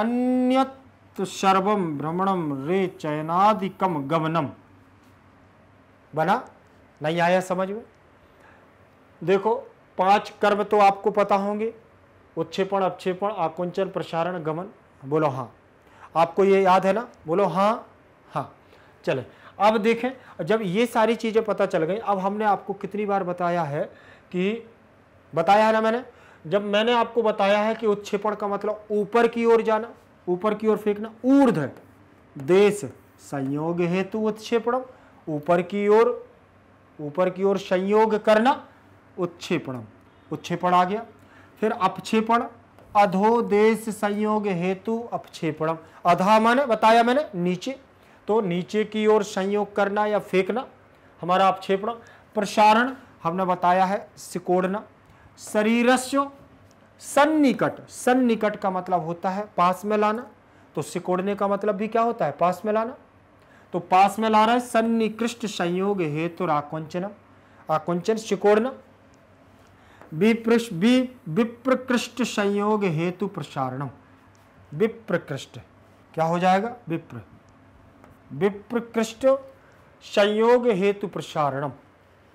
अन्यत तो सर्वम भ्रमणम रे चयनादिकम गमनम बना नहीं आया समझ में देखो पांच कर्म तो आपको पता होंगे उच्छेपण अक्षेपण आकुंचन प्रसारण गमन बोलो हाँ आपको ये याद है ना बोलो हाँ हाँ चले अब देखें जब ये सारी चीज़ें पता चल गई अब हमने आपको कितनी बार बताया है कि बताया है ना मैंने जब मैंने आपको बताया है कि उत्क्षेपण का मतलब ऊपर की ओर जाना ऊपर की ओर फेंकना ऊर्ध देश संयोग हेतु उत्क्षेपणम ऊपर की ओर ऊपर की ओर संयोग करना उत्क्षेपणम उत्क्षेपण आ गया फिर अपक्षेपण अधो देश संयोग हेतु अपक्षेपणम अधा माने बताया मैंने नीचे तो नीचे की ओर संयोग करना या फेंकना हमारा अपक्षेपण प्रसारण हमने बताया है सिकोड़ना शरीरस्य सन्निकट सन्निकट का मतलब होता है पास में लाना तो सिकोड़ने का मतलब भी क्या होता है पास में लाना तो पास में ला रहा है सन्निकृष्ट संयोग हेतु आकुंचनम आकुंचन सिकोड़ना विप्रकृष्ट संयोग हेतु प्रसारणम विप्रकृष्ट क्या हो जाएगा विप्र विप्रकृष्ट संयोग हेतु प्रसारणम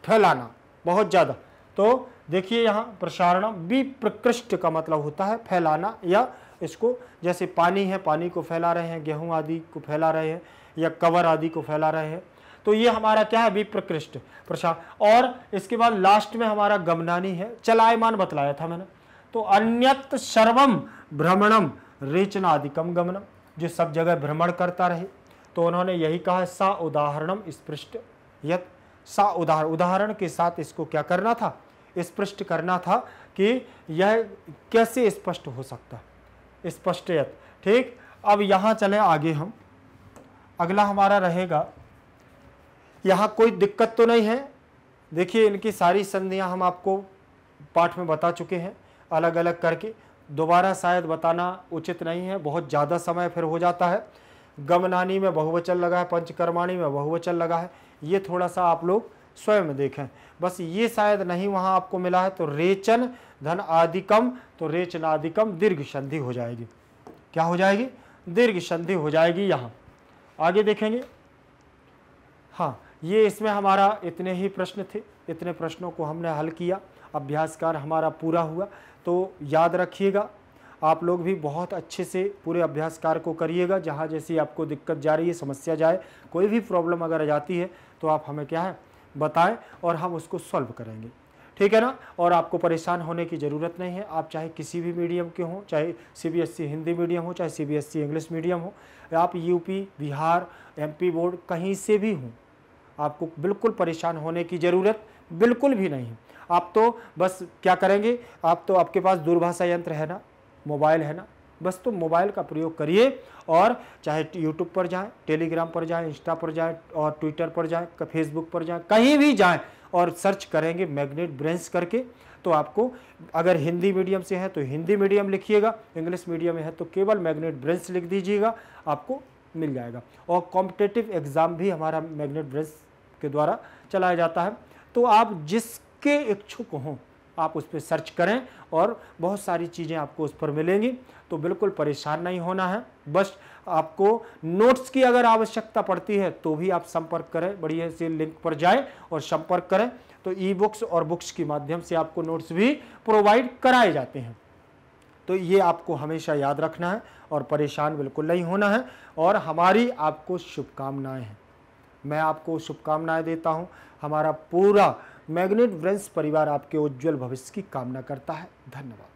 फैलाना बहुत ज़्यादा तो देखिए यहाँ प्रसारणम विप्रकृष्ट प्रकृष्ट का मतलब होता है फैलाना या इसको जैसे पानी है पानी को फैला रहे हैं गेहूं आदि को फैला रहे हैं या कवर आदि को फैला रहे हैं तो ये हमारा क्या है विप्रकृष्ट प्रसार और इसके बाद लास्ट में हमारा गमनानी है चलायमान बतलाया था मैंने तो अन्यत सर्वम भ्रमणम रेचनादिकम गमनम जो सब जगह भ्रमण करता रहे तो उन्होंने यही कहा सा उदाहरणम स्पृष्ट यत सा उदाहरण उदाहरण के साथ इसको क्या करना था स्पष्ट करना था कि यह कैसे स्पष्ट हो सकता स्पष्टयत ठीक अब यहाँ चले आगे हम अगला हमारा रहेगा यहाँ कोई दिक्कत तो नहीं है देखिए इनकी सारी संधियाँ हम आपको पाठ में बता चुके हैं अलग अलग करके दोबारा शायद बताना उचित नहीं है बहुत ज़्यादा समय फिर हो जाता है गमनानी में बहुवचन लगा है पंचकर्माणी में बहुवचन लगा है ये थोड़ा सा आप लोग स्वयं देखें बस ये शायद नहीं वहाँ आपको मिला है तो रेचन धन आदिकम तो रेचनादिकम दीर्घ संधि हो जाएगी क्या हो जाएगी दीर्घ संधि हो जाएगी यहाँ आगे देखेंगे हाँ ये इसमें हमारा इतने ही प्रश्न थे इतने प्रश्नों को हमने हल किया अभ्यासकार हमारा पूरा हुआ तो याद रखिएगा आप लोग भी बहुत अच्छे से पूरे अभ्यासकार को करिएगा जहाँ जैसी आपको दिक्कत जा रही है समस्या जाए कोई भी प्रॉब्लम अगर आ जाती है तो आप हमें क्या है बताएं और हम उसको सॉल्व करेंगे ठीक है ना और आपको परेशान होने की ज़रूरत नहीं है आप चाहे किसी भी मीडियम के हों चाहे सीबीएसई हिंदी मीडियम हो चाहे सीबीएसई इंग्लिश मीडियम हो आप यूपी बिहार एमपी बोर्ड कहीं से भी हों आपको बिल्कुल परेशान होने की ज़रूरत बिल्कुल भी नहीं है आप तो बस क्या करेंगे आप तो आपके पास दूरभाषा यंत्र है ना मोबाइल है ना बस तो मोबाइल का प्रयोग करिए और चाहे यूट्यूब पर जाए टेलीग्राम पर जाए इंस्टा पर जाए और ट्विटर पर जाए फेसबुक पर जाए कहीं भी जाए और सर्च करेंगे मैग्नेट ब्रेंस करके तो आपको अगर हिंदी मीडियम से है तो हिंदी मीडियम लिखिएगा इंग्लिश मीडियम है तो केवल मैग्नेट ब्रेंस लिख दीजिएगा आपको मिल जाएगा और कॉम्पिटेटिव एग्ज़ाम भी हमारा मैग्नेट ब्रेंस के द्वारा चलाया जाता है तो आप जिसके इच्छुक हों आप उस पर सर्च करें और बहुत सारी चीज़ें आपको उस पर मिलेंगी तो बिल्कुल परेशान नहीं होना है बस आपको नोट्स की अगर आवश्यकता पड़ती है तो भी आप संपर्क करें बढ़िया से लिंक पर जाएं और संपर्क करें तो ई बुक्स और बुक्स के माध्यम से आपको नोट्स भी प्रोवाइड कराए जाते हैं तो ये आपको हमेशा याद रखना है और परेशान बिल्कुल नहीं होना है और हमारी आपको शुभकामनाएँ हैं मैं आपको शुभकामनाएँ देता हूँ हमारा पूरा मैग्नेट व्रेंस परिवार आपके उज्जवल भविष्य की कामना करता है धन्यवाद